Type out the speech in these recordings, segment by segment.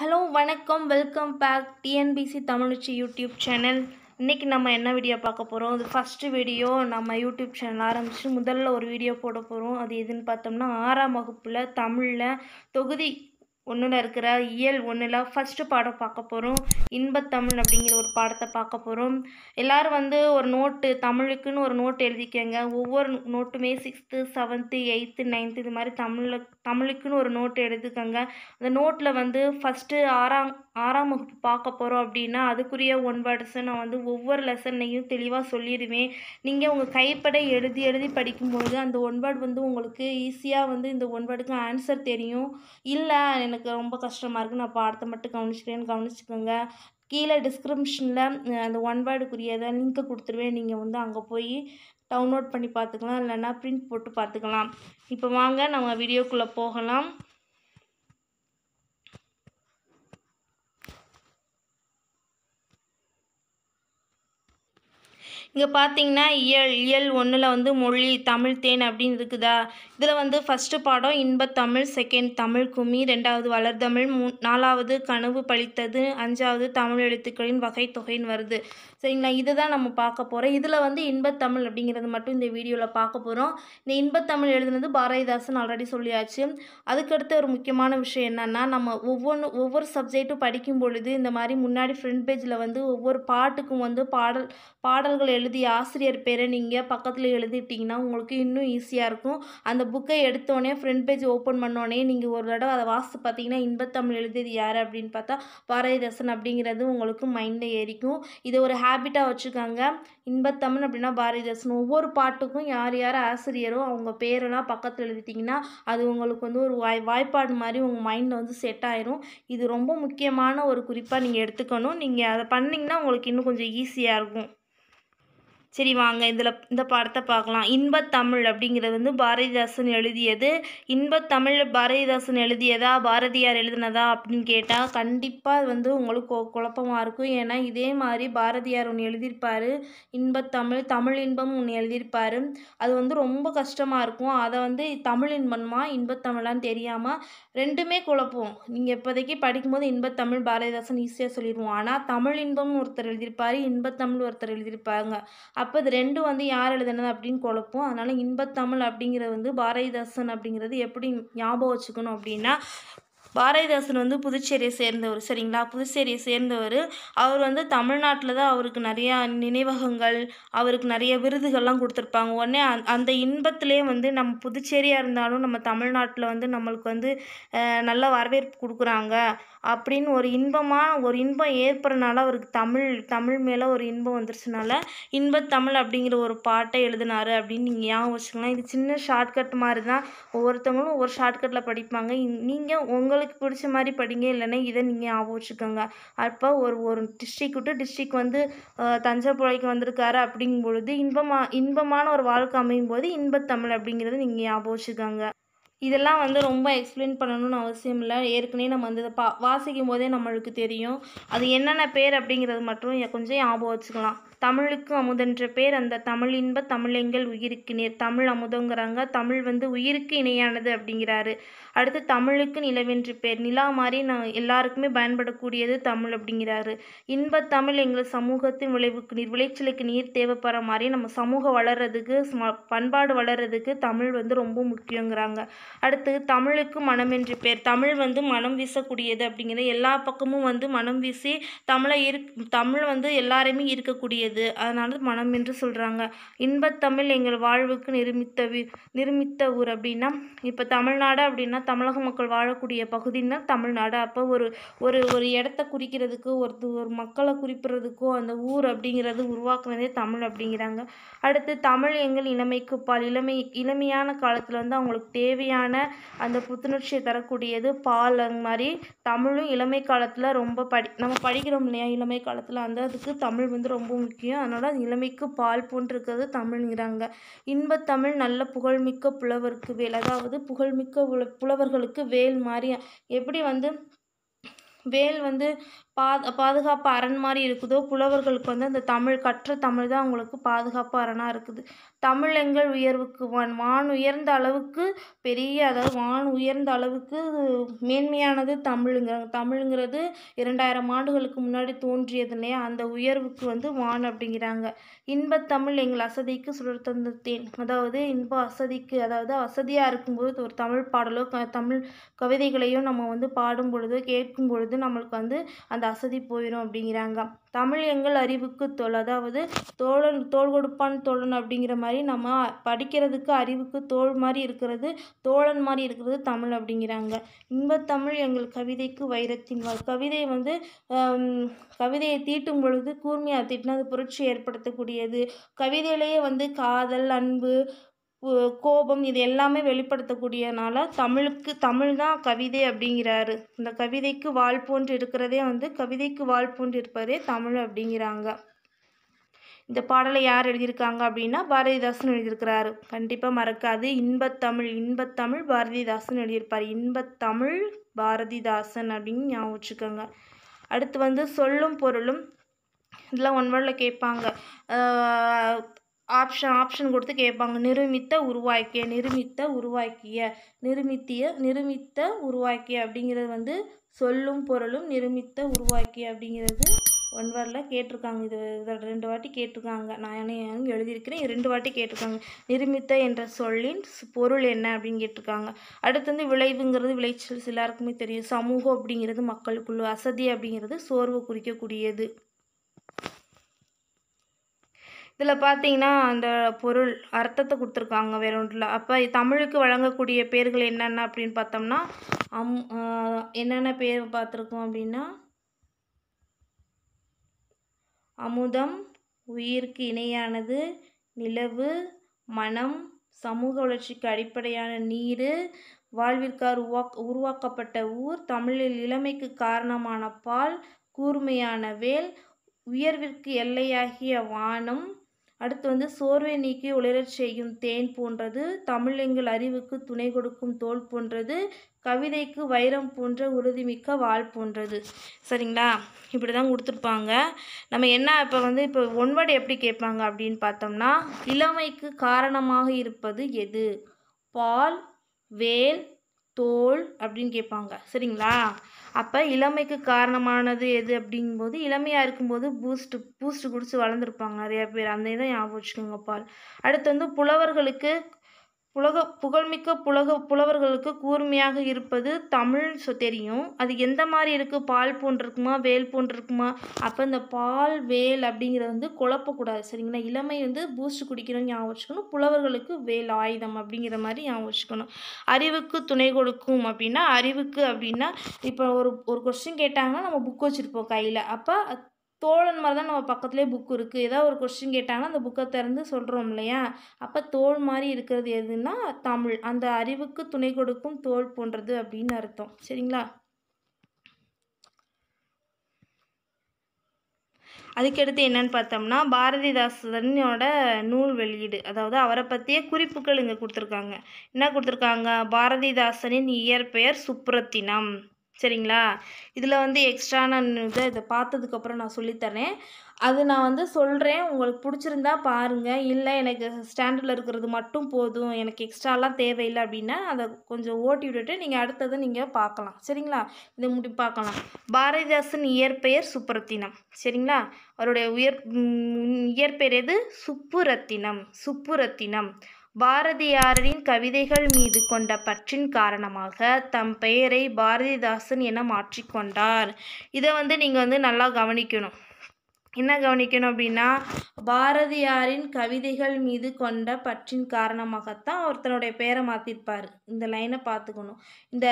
hello வணக்கம் welcome back TNPC தமிழ்ச்சி YouTube channel இன்றைக்கி நம்ம என்ன வீடியோ பார்க்க போகிறோம் அது ஃபஸ்ட்டு வீடியோ நம்ம யூடியூப் சேனல் ஆரம்பித்து முதல்ல ஒரு வீடியோ போட போகிறோம் அது எதுன்னு பார்த்தோம்னா ஆறாம் வகுப்பில் தமிழில் தொகுதி ஒன்றில் இருக்கிற இயல் ஒன்றில் ஃபஸ்ட்டு பாடம் பார்க்க போகிறோம் இன்பத்தமிழ் அப்படிங்கிற ஒரு பாடத்தை பார்க்க போகிறோம் எல்லோரும் வந்து ஒரு நோட்டு தமிழுக்குன்னு ஒரு நோட்டு எழுதிக்கோங்க ஒவ்வொரு நோட்டுமே சிக்ஸ்த்து செவன்த்து எயித்து நைன்த்து இது மாதிரி தமிழில் தமிழுக்குன்னு ஒரு நோட்டு எழுதிக்கோங்க அந்த நோட்டில் வந்து ஃபஸ்ட்டு ஆறாம் ஆறாம் வகுப்பு பார்க்க போகிறோம் அப்படின்னா அதுக்குரிய ஒன் வேர்ட்ஸை நான் வந்து ஒவ்வொரு லெசன்னையும் தெளிவாக சொல்லிடுவேன் நீங்கள் உங்கள் கைப்பட எழுதி எழுதி படிக்கும்போது அந்த ஒன் வேர்டு வந்து உங்களுக்கு ஈஸியாக வந்து இந்த ஒன் வேர்டுக்கு ஆன்சர் தெரியும் இல்லை எனக்கு ரொம்ப கஷ்டமாக இருக்குது நான் பாடத்தை மட்டும் கவனிச்சுக்கிறேன்னு கவனிச்சுக்கோங்க கீழே டிஸ்கிரிப்ஷனில் அந்த ஒன் வேர்டுக்குரியதை லிங்க்கை கொடுத்துருவேன் நீங்கள் வந்து அங்கே போய் டவுன்லோட் பண்ணி பார்த்துக்கலாம் இல்லைன்னா ப்ரிண்ட் போட்டு பார்த்துக்கலாம் இப்போ வாங்க நம்ம வீடியோக்குள்ளே போகலாம் இங்கே பார்த்தீங்கன்னா இயல் இயல் ஒன்றில் வந்து மொழி தமிழ் தேன் அப்படின்னு இருக்குதா இதில் வந்து ஃபஸ்ட்டு பாடம் இன்பத்தமிழ் செகண்ட் தமிழ் கும்மி ரெண்டாவது வளர்தமிழ் மூ நாலாவது கனவு பழித்தது அஞ்சாவது தமிழ் எழுத்துக்களின் வகை தொகைன்னு வருது சரிங்களா இதை தான் நம்ம பார்க்க போகிறோம் இதில் வந்து இன்பத்தமிழ் அப்படிங்கிறது மட்டும் இந்த வீடியோவில் பார்க்க போகிறோம் இந்த இன்பத்தமிழ் எழுதுனது பாரதிதாசன் ஆல்ரெடி சொல்லியாச்சு அதுக்கடுத்து ஒரு முக்கியமான விஷயம் என்னென்னா நம்ம ஒவ்வொன்று ஒவ்வொரு சப்ஜெக்ட்டும் படிக்கும் பொழுது இந்த மாதிரி முன்னாடி ஃப்ரண்ட் பேஜில் வந்து ஒவ்வொரு பாட்டுக்கும் வந்து பாடல் பாடல்கள் எழு எழுதி ஆசிரியர் பேரை நீங்கள் பக்கத்தில் எழுதிட்டிங்கன்னா உங்களுக்கு இன்னும் ஈஸியாக இருக்கும் அந்த புக்கை எடுத்தோடனே ஃப்ரண்ட் பேஜ் ஓப்பன் பண்ணோடனே நீங்கள் ஒரு தடவை அதை வாசித்து பார்த்தீங்கன்னா இன்பத்தமிழ் எழுதியது யார் அப்படின்னு பார்த்தா பாரதிதாசன் அப்படிங்கிறது உங்களுக்கு மைண்டில் ஏறிக்கும் இதை ஒரு ஹேபிட்டாக வச்சுக்காங்க இன்பத்தமிழ் அப்படின்னா பாரதிதாசன் ஒவ்வொரு பாட்டுக்கும் யார் யார் ஆசிரியரோ அவங்க பேரெல்லாம் பக்கத்தில் எழுதிட்டிங்கன்னா அது உங்களுக்கு வந்து ஒரு வாய் வாய்ப்பாடு மாதிரி உங்கள் மைண்டில் வந்து செட் ஆயிரும் இது ரொம்ப முக்கியமான ஒரு குறிப்பாக நீங்கள் எடுத்துக்கணும் நீங்கள் அதை பண்ணிங்கன்னா உங்களுக்கு இன்னும் கொஞ்சம் ஈஸியாக இருக்கும் சரி வாங்க இதில் இந்த பாடத்தை பார்க்கலாம் இன்பத்தமிழ் அப்படிங்கிறது வந்து பாரதிதாசன் எழுதியது இன்பத்தமிழ் பாரதிதாசன் எழுதியதா பாரதியார் எழுதினதா அப்படின்னு கேட்டால் கண்டிப்பாக அது வந்து உங்களுக்கு குழப்பமாக இருக்கும் ஏன்னா இதே மாதிரி பாரதியார் ஒன்று எழுதியிருப்பார் இன்பத்தமிழ் தமிழ் இன்பம் ஒன்று எழுதியிருப்பார் அது வந்து ரொம்ப கஷ்டமாக இருக்கும் அதை வந்து தமிழ் இன்பமா இன்பத்தமிழான்னு தெரியாமல் ரெண்டுமே குழப்பம் நீங்கள் இப்போதைக்கு படிக்கும்போது இன்பத்தமிழ் பாரதிதாசன் ஈஸியாக சொல்லிடுவோம் ஆனால் தமிழ் இன்பம் ஒருத்தர் எழுதியிருப்பார் இன்பத்தமிழ் ஒருத்தர் எழுதியிருப்பாங்க அப்போ இது ரெண்டும் வந்து யார் எழுதுனது அப்படின்னு குழப்பம் அதனால் இன்பத்தமிழ் அப்படிங்கிறது வந்து பாரதிதாசன் அப்படிங்கிறது எப்படி ஞாபகம் வச்சுக்கணும் அப்படின்னா பாரதிதாசன் வந்து புதுச்சேரியை சேர்ந்தவர் சரிங்களா புதுச்சேரியை சேர்ந்தவர் அவர் வந்து தமிழ்நாட்டில் தான் அவருக்கு நிறையா நினைவகங்கள் அவருக்கு நிறைய விருதுகள்லாம் கொடுத்துருப்பாங்க உடனே அந்த இன்பத்திலே வந்து நம்ம புதுச்சேரியாக இருந்தாலும் நம்ம தமிழ்நாட்டில் வந்து நம்மளுக்கு வந்து நல்ல வரவேற்பு கொடுக்குறாங்க அப்படின்னு ஒரு இன்பமாக ஒரு இன்பம் ஏற்படுறனால அவருக்கு தமிழ் தமிழ் மேலே ஒரு இன்பம் வந்துருச்சுனால இன்பத்தமிழ் அப்படிங்கிற ஒரு பாட்டை எழுதினாரு அப்படின்னு நீங்கள் ஞாபகம் வச்சுக்கலாம் இது சின்ன ஷார்ட்கட் மாதிரி தான் ஒவ்வொருத்தவங்களும் ஒவ்வொரு ஷார்ட்கட்டில் படிப்பாங்க நீங்கள் உங்களுக்கு பிடிச்ச மாதிரி படிங்க இல்லைன்னா இதை நீங்கள் ஞாபகம் வச்சுக்கோங்க அப்போ ஒரு ஒரு டிஸ்ட்ரிக் விட்டு டிஸ்ட்ரிக் வந்து தஞ்சாபுரைக்கு வந்திருக்காரு அப்படிங்கும் பொழுது இன்பமாக இன்பமான ஒரு வாழ்க்கை அமையும் போது இன்பத்தமிழ் அப்படிங்கிறது நீங்கள் ஞாபகம் வச்சுக்கோங்க இதெல்லாம் வந்து ரொம்ப எக்ஸ்பிளைன் பண்ணணும்னு அவசியம் இல்லை ஏற்கனவே நம்ம வந்து பா வாசிக்கும் போதே நம்மளுக்கு தெரியும் அது என்னென்ன பேர் அப்படிங்கிறது மட்டும் கொஞ்சம் ஞாபகம் வச்சுக்கலாம் தமிழுக்கு அமுதன்ற பேர் அந்த தமிழ் இன்ப தமிழெங்கள் உயிருக்கு நேர் தமிழ் அமுதங்கிறாங்க தமிழ் வந்து உயிருக்கு இணையானது அப்படிங்கிறாரு அடுத்து தமிழுக்கு நிலவென்று பேர் நிலா மாதிரி நான் எல்லாருக்குமே பயன்படக்கூடியது தமிழ் அப்படிங்கிறாரு இன்ப தமிழ் எங்கள் சமூகத்தின் விளைவுக்கு நீர் விளைச்சலுக்கு நீர் தேவைப்படுற மாதிரி நம்ம சமூக வளர்கிறதுக்கு பண்பாடு வளர்கிறதுக்கு தமிழ் வந்து ரொம்ப முக்கியங்கிறாங்க அடுத்து தமிழுக்கு மனம் என்று பேர் தமிழ் வந்து மனம் வீசக்கூடியது அப்படிங்கிறது எல்லா பக்கமும் வந்து மனம் வீசி தமிழை இரு தமிழ் வந்து எல்லாருமே இருக்கக்கூடியது எளியது அதனால் மனம் என்று சொல்கிறாங்க இன்பத்தமிழ் எங்கள் வாழ்வுக்கு நிருமித்த வி நிருமித்த ஊர் அப்படின்னா இப்போ தமிழ்நாடு அப்படின்னா தமிழக மக்கள் வாழக்கூடிய பகுதின்னா தமிழ்நாடு அப்போ ஒரு ஒரு ஒரு இடத்த குறிக்கிறதுக்கு ஒரு ஒரு மக்களை குறிப்பிட்றதுக்கோ அந்த ஊர் அப்படிங்கிறது உருவாக்குனதே தமிழ் அப்படிங்கிறாங்க அடுத்து தமிழ் எங்கள் இளமைக்கு பால் இளமை இளமையான காலத்தில் வந்து அவங்களுக்கு தேவையான அந்த புத்துணர்ச்சியை தரக்கூடியது பால் அந்த மாதிரி தமிழும் இளமை காலத்தில் ரொம்ப படி நம்ம படிக்கிறோம் இல்லையா இளமை காலத்தில் அந்த அதுக்கு தமிழ் வந்து ரொம்ப முக்கியம் முக்கியம் அதனால் இளமைக்கு பால் போன்றிருக்கிறது தமிழ்ங்கிறாங்க இன்பத்தமிழ் நல்ல புகழ்மிக்க புலவருக்கு வேல் அதாவது புகழ்மிக்க புலவர்களுக்கு வேல் மாதிரி எப்படி வந்து வேல் வந்து பா பாதுகாப்பு அரண் மாதிரி இருக்குதோ புலவர்களுக்கு வந்து அந்த தமிழ் கற்ற தமிழ் தான் அவங்களுக்கு பாதுகாப்பு அரணாக இருக்குது தமிழ் எங்கள் உயர்வுக்கு வான் வான் உயர்ந்த அளவுக்கு பெரிய அதாவது வான் உயர்ந்த அளவுக்கு மேன்மையானது தமிழுங்க தமிழுங்கிறது இரண்டாயிரம் ஆண்டுகளுக்கு முன்னாடி தோன்றியது இல்லையா அந்த உயர்வுக்கு வந்து வான் அப்படிங்கிறாங்க இன்பத்தமிழ் எங்கள் அசதிக்கு சுழல் தந்தத்தேன் அதாவது இன்ப அசதிக்கு அதாவது வசதியாக இருக்கும்போது ஒரு தமிழ் பாடலோ தமிழ் கவிதைகளையோ நம்ம வந்து பாடும் பொழுதோ கேட்கும் பொழுது நம்மளுக்கு வந்து அந்த அசதி போயிடும் அப்படிங்கிறாங்க தமிழ் எங்கள் அறிவுக்கு தோல் அதாவது தோழன் தோல் கொடுப்பான் தோழன் அப்படிங்கிற மாதிரி நம்ம படிக்கிறதுக்கு அறிவுக்கு தோல் மாதிரி இருக்கிறது தோழன் மாதிரி இருக்கிறது தமிழ் அப்படிங்கிறாங்க இன்பத்தமிழ் எங்கள் கவிதைக்கு வைரத்தின் வாழ் கவிதை வந்து கவிதையை தீட்டும் பொழுது கூர்மையாக தீட்டினா அது புரட்சி ஏற்படுத்தக்கூடியது கவிதையிலேயே வந்து காதல் அன்பு கோபம் இது எல்லாமே வெளிப்படுத்தக்கூடியனால தமிழுக்கு தமிழ் தான் கவிதை அப்படிங்கிறாரு இந்த கவிதைக்கு வாழ் போன்று இருக்கிறதே வந்து கவிதைக்கு வாழ் போன்று இருப்பதே தமிழ் அப்படிங்கிறாங்க இந்த பாடலை யார் எழுதியிருக்காங்க அப்படின்னா பாரதிதாசன் எழுதியிருக்கிறாரு கண்டிப்பாக மறக்காது இன்பத்தமிழ் இன்பத்தமிழ் பாரதிதாசன் எழுதியிருப்பார் இன்பத்தமிழ் பாரதிதாசன் அப்படின்னு ஞாபகம் வச்சுக்கோங்க அடுத்து வந்து சொல்லும் பொருளும் இதெல்லாம் ஒன் கேட்பாங்க ஆப்ஷன் ஆப்ஷன் கொடுத்து கேட்பாங்க நிருமித்த உருவாக்கிய நிருமித்த உருவாக்கிய நிருமித்திய நிருமித்த உருவாக்கிய அப்படிங்கிறது வந்து சொல்லும் பொருளும் நிருமித்த உருவாக்கிய அப்படிங்கிறது ஒன்வரில் கேட்டிருக்காங்க இது ரெண்டு வாட்டி கேட்டிருக்காங்க நான் எழுதியிருக்கிறேன் ரெண்டு வாட்டி கேட்டிருக்காங்க நிருமித்த என்ற சொல்லின் பொருள் என்ன அப்படின்னு கேட்டிருக்காங்க அடுத்து வந்து விளைவுங்கிறது விளைச்சல் எல்லாருக்குமே தெரியும் சமூகம் அப்படிங்கிறது மக்களுக்குள்ள வசதி அப்படிங்கிறது சோர்வு குறிக்கக்கூடியது இதில் பார்த்தீங்கன்னா அந்த பொருள் அர்த்தத்தை கொடுத்துருக்காங்க வேற ஒன்றில் அப்போ தமிழுக்கு வழங்கக்கூடிய பேர்கள் என்னென்ன அப்படின்னு பார்த்தோம்னா அம் என்னென்ன பேர் பார்த்துருக்கோம் அப்படின்னா அமுதம் உயிருக்கு இணையானது நிலவு மனம் சமூக வளர்ச்சிக்கு அடிப்படையான நீர் வாழ்விற்கார் உருவா உருவாக்கப்பட்ட ஊர் தமிழில் இளமைக்கு காரணமான பால் கூர்மையான வேல் உயர்விற்கு எல்லையாகிய வானம் அடுத்து வந்து சோர்வை நீக்கி உளரச் செய்யும் தேன் போன்றது தமிழ் எங்கள் அறிவுக்கு துணை கொடுக்கும் தோல் போன்றது கவிதைக்கு வைரம் போன்ற உறுதிமிக்க வாழ் போன்றது சரிங்களா இப்படி தான் கொடுத்துருப்பாங்க நம்ம என்ன இப்போ வந்து இப்போ ஒன்வடை எப்படி கேட்பாங்க அப்படின்னு பார்த்தோம்னா இளமைக்கு காரணமாக இருப்பது எது பால் வேல் தோல் அப்படின்னு கேட்பாங்க சரிங்களா அப்போ இளமைக்கு காரணமானது எது அப்படிங்கும்போது இளமையாக இருக்கும்போது பூஸ்ட்டு பூஸ்ட்டு குடிச்சு வளர்ந்துருப்பாங்க நிறையா பேர் அந்த இதை ஞாபகம் வச்சுக்கோங்க பால் அடுத்து வந்து புலவர்களுக்கு புலக புகழ்மிக்க புலக புலவர்களுக்கு கூர்மையாக இருப்பது தமிழ் சொ தெரியும் அது எந்த மாதிரி இருக்குது பால் போன்றிருக்குமா வேல் போன்றிருக்குமா அப்போ இந்த பால் வேல் அப்படிங்கிறத வந்து குழப்பக்கூடாது சரிங்களா இளமை வந்து பூஸ்ட் குடிக்கணும்னு ஞாபகம் வச்சுக்கணும் புலவர்களுக்கு வேல் ஆயுதம் அப்படிங்கிற மாதிரி ஞாபகம் வச்சுக்கணும் அறிவுக்கு துணை கொடுக்கும் அப்படின்னா அறிவுக்கு அப்படின்னா இப்போ ஒரு ஒரு கொஸ்டின் கேட்டாங்கன்னா நம்ம புக் வச்சுருப்போம் கையில் அப்போ தோழன் மாதிரி தான் நம்ம பக்கத்துலேயே புக் இருக்குது ஏதாவது ஒரு கொஸ்டின் கேட்டாங்கன்னா அந்த புக்கை திறந்து சொல்கிறோம் இல்லையா அப்போ தோல் மாதிரி இருக்கிறது எதுனா தமிழ் அந்த அறிவுக்கு துணை கொடுக்கும் தோல் போன்றது அப்படின்னு அர்த்தம் சரிங்களா அதுக்கடுத்து என்னன்னு பார்த்தோம்னா பாரதிதாசனோட நூல் வெளியீடு அதாவது அவரை பற்றிய குறிப்புகள் இங்கே கொடுத்துருக்காங்க என்ன கொடுத்துருக்காங்க பாரதிதாசனின் இயற்பெயர் சுப்ரத்தினம் சரிங்களா இதில் வந்து எக்ஸ்ட்ரா நான் இதை இதை பார்த்ததுக்கப்புறம் நான் சொல்லித்தரேன் அது நான் வந்து சொல்கிறேன் உங்களுக்கு பிடிச்சிருந்தா பாருங்கள் இல்லை எனக்கு ஸ்டாண்டர்டில் இருக்கிறது மட்டும் போதும் எனக்கு எக்ஸ்ட்ராலாம் தேவையில்லை அப்படின்னா அதை கொஞ்சம் ஓட்டி விட்டுட்டு நீங்கள் அடுத்தது நீங்கள் பார்க்கலாம் சரிங்களா இதை முடி பார்க்கலாம் பாரதிதாசன் இயற்பெயர் சுப்புரத்தினம் சரிங்களா அவருடைய உயர் இயற்பெயர் எது சுப்புரத்தினம் சுப்புரத்தினம் பாரதியாரின் கவிதைகள் மீது கொண்ட பற்றின் காரணமாக தம் பெயரை பாரதிதாசன் என மாற்றிக்கொண்டார் இதை வந்து நீங்கள் வந்து நல்லா கவனிக்கணும் என்ன கவனிக்கணும் அப்படின்னா பாரதியாரின் கவிதைகள் மீது கொண்ட பற்றின் காரணமாகத்தான் ஒருத்தனுடைய பெயரை மாற்றிருப்பார் இந்த லைனை பார்த்துக்கணும் இந்த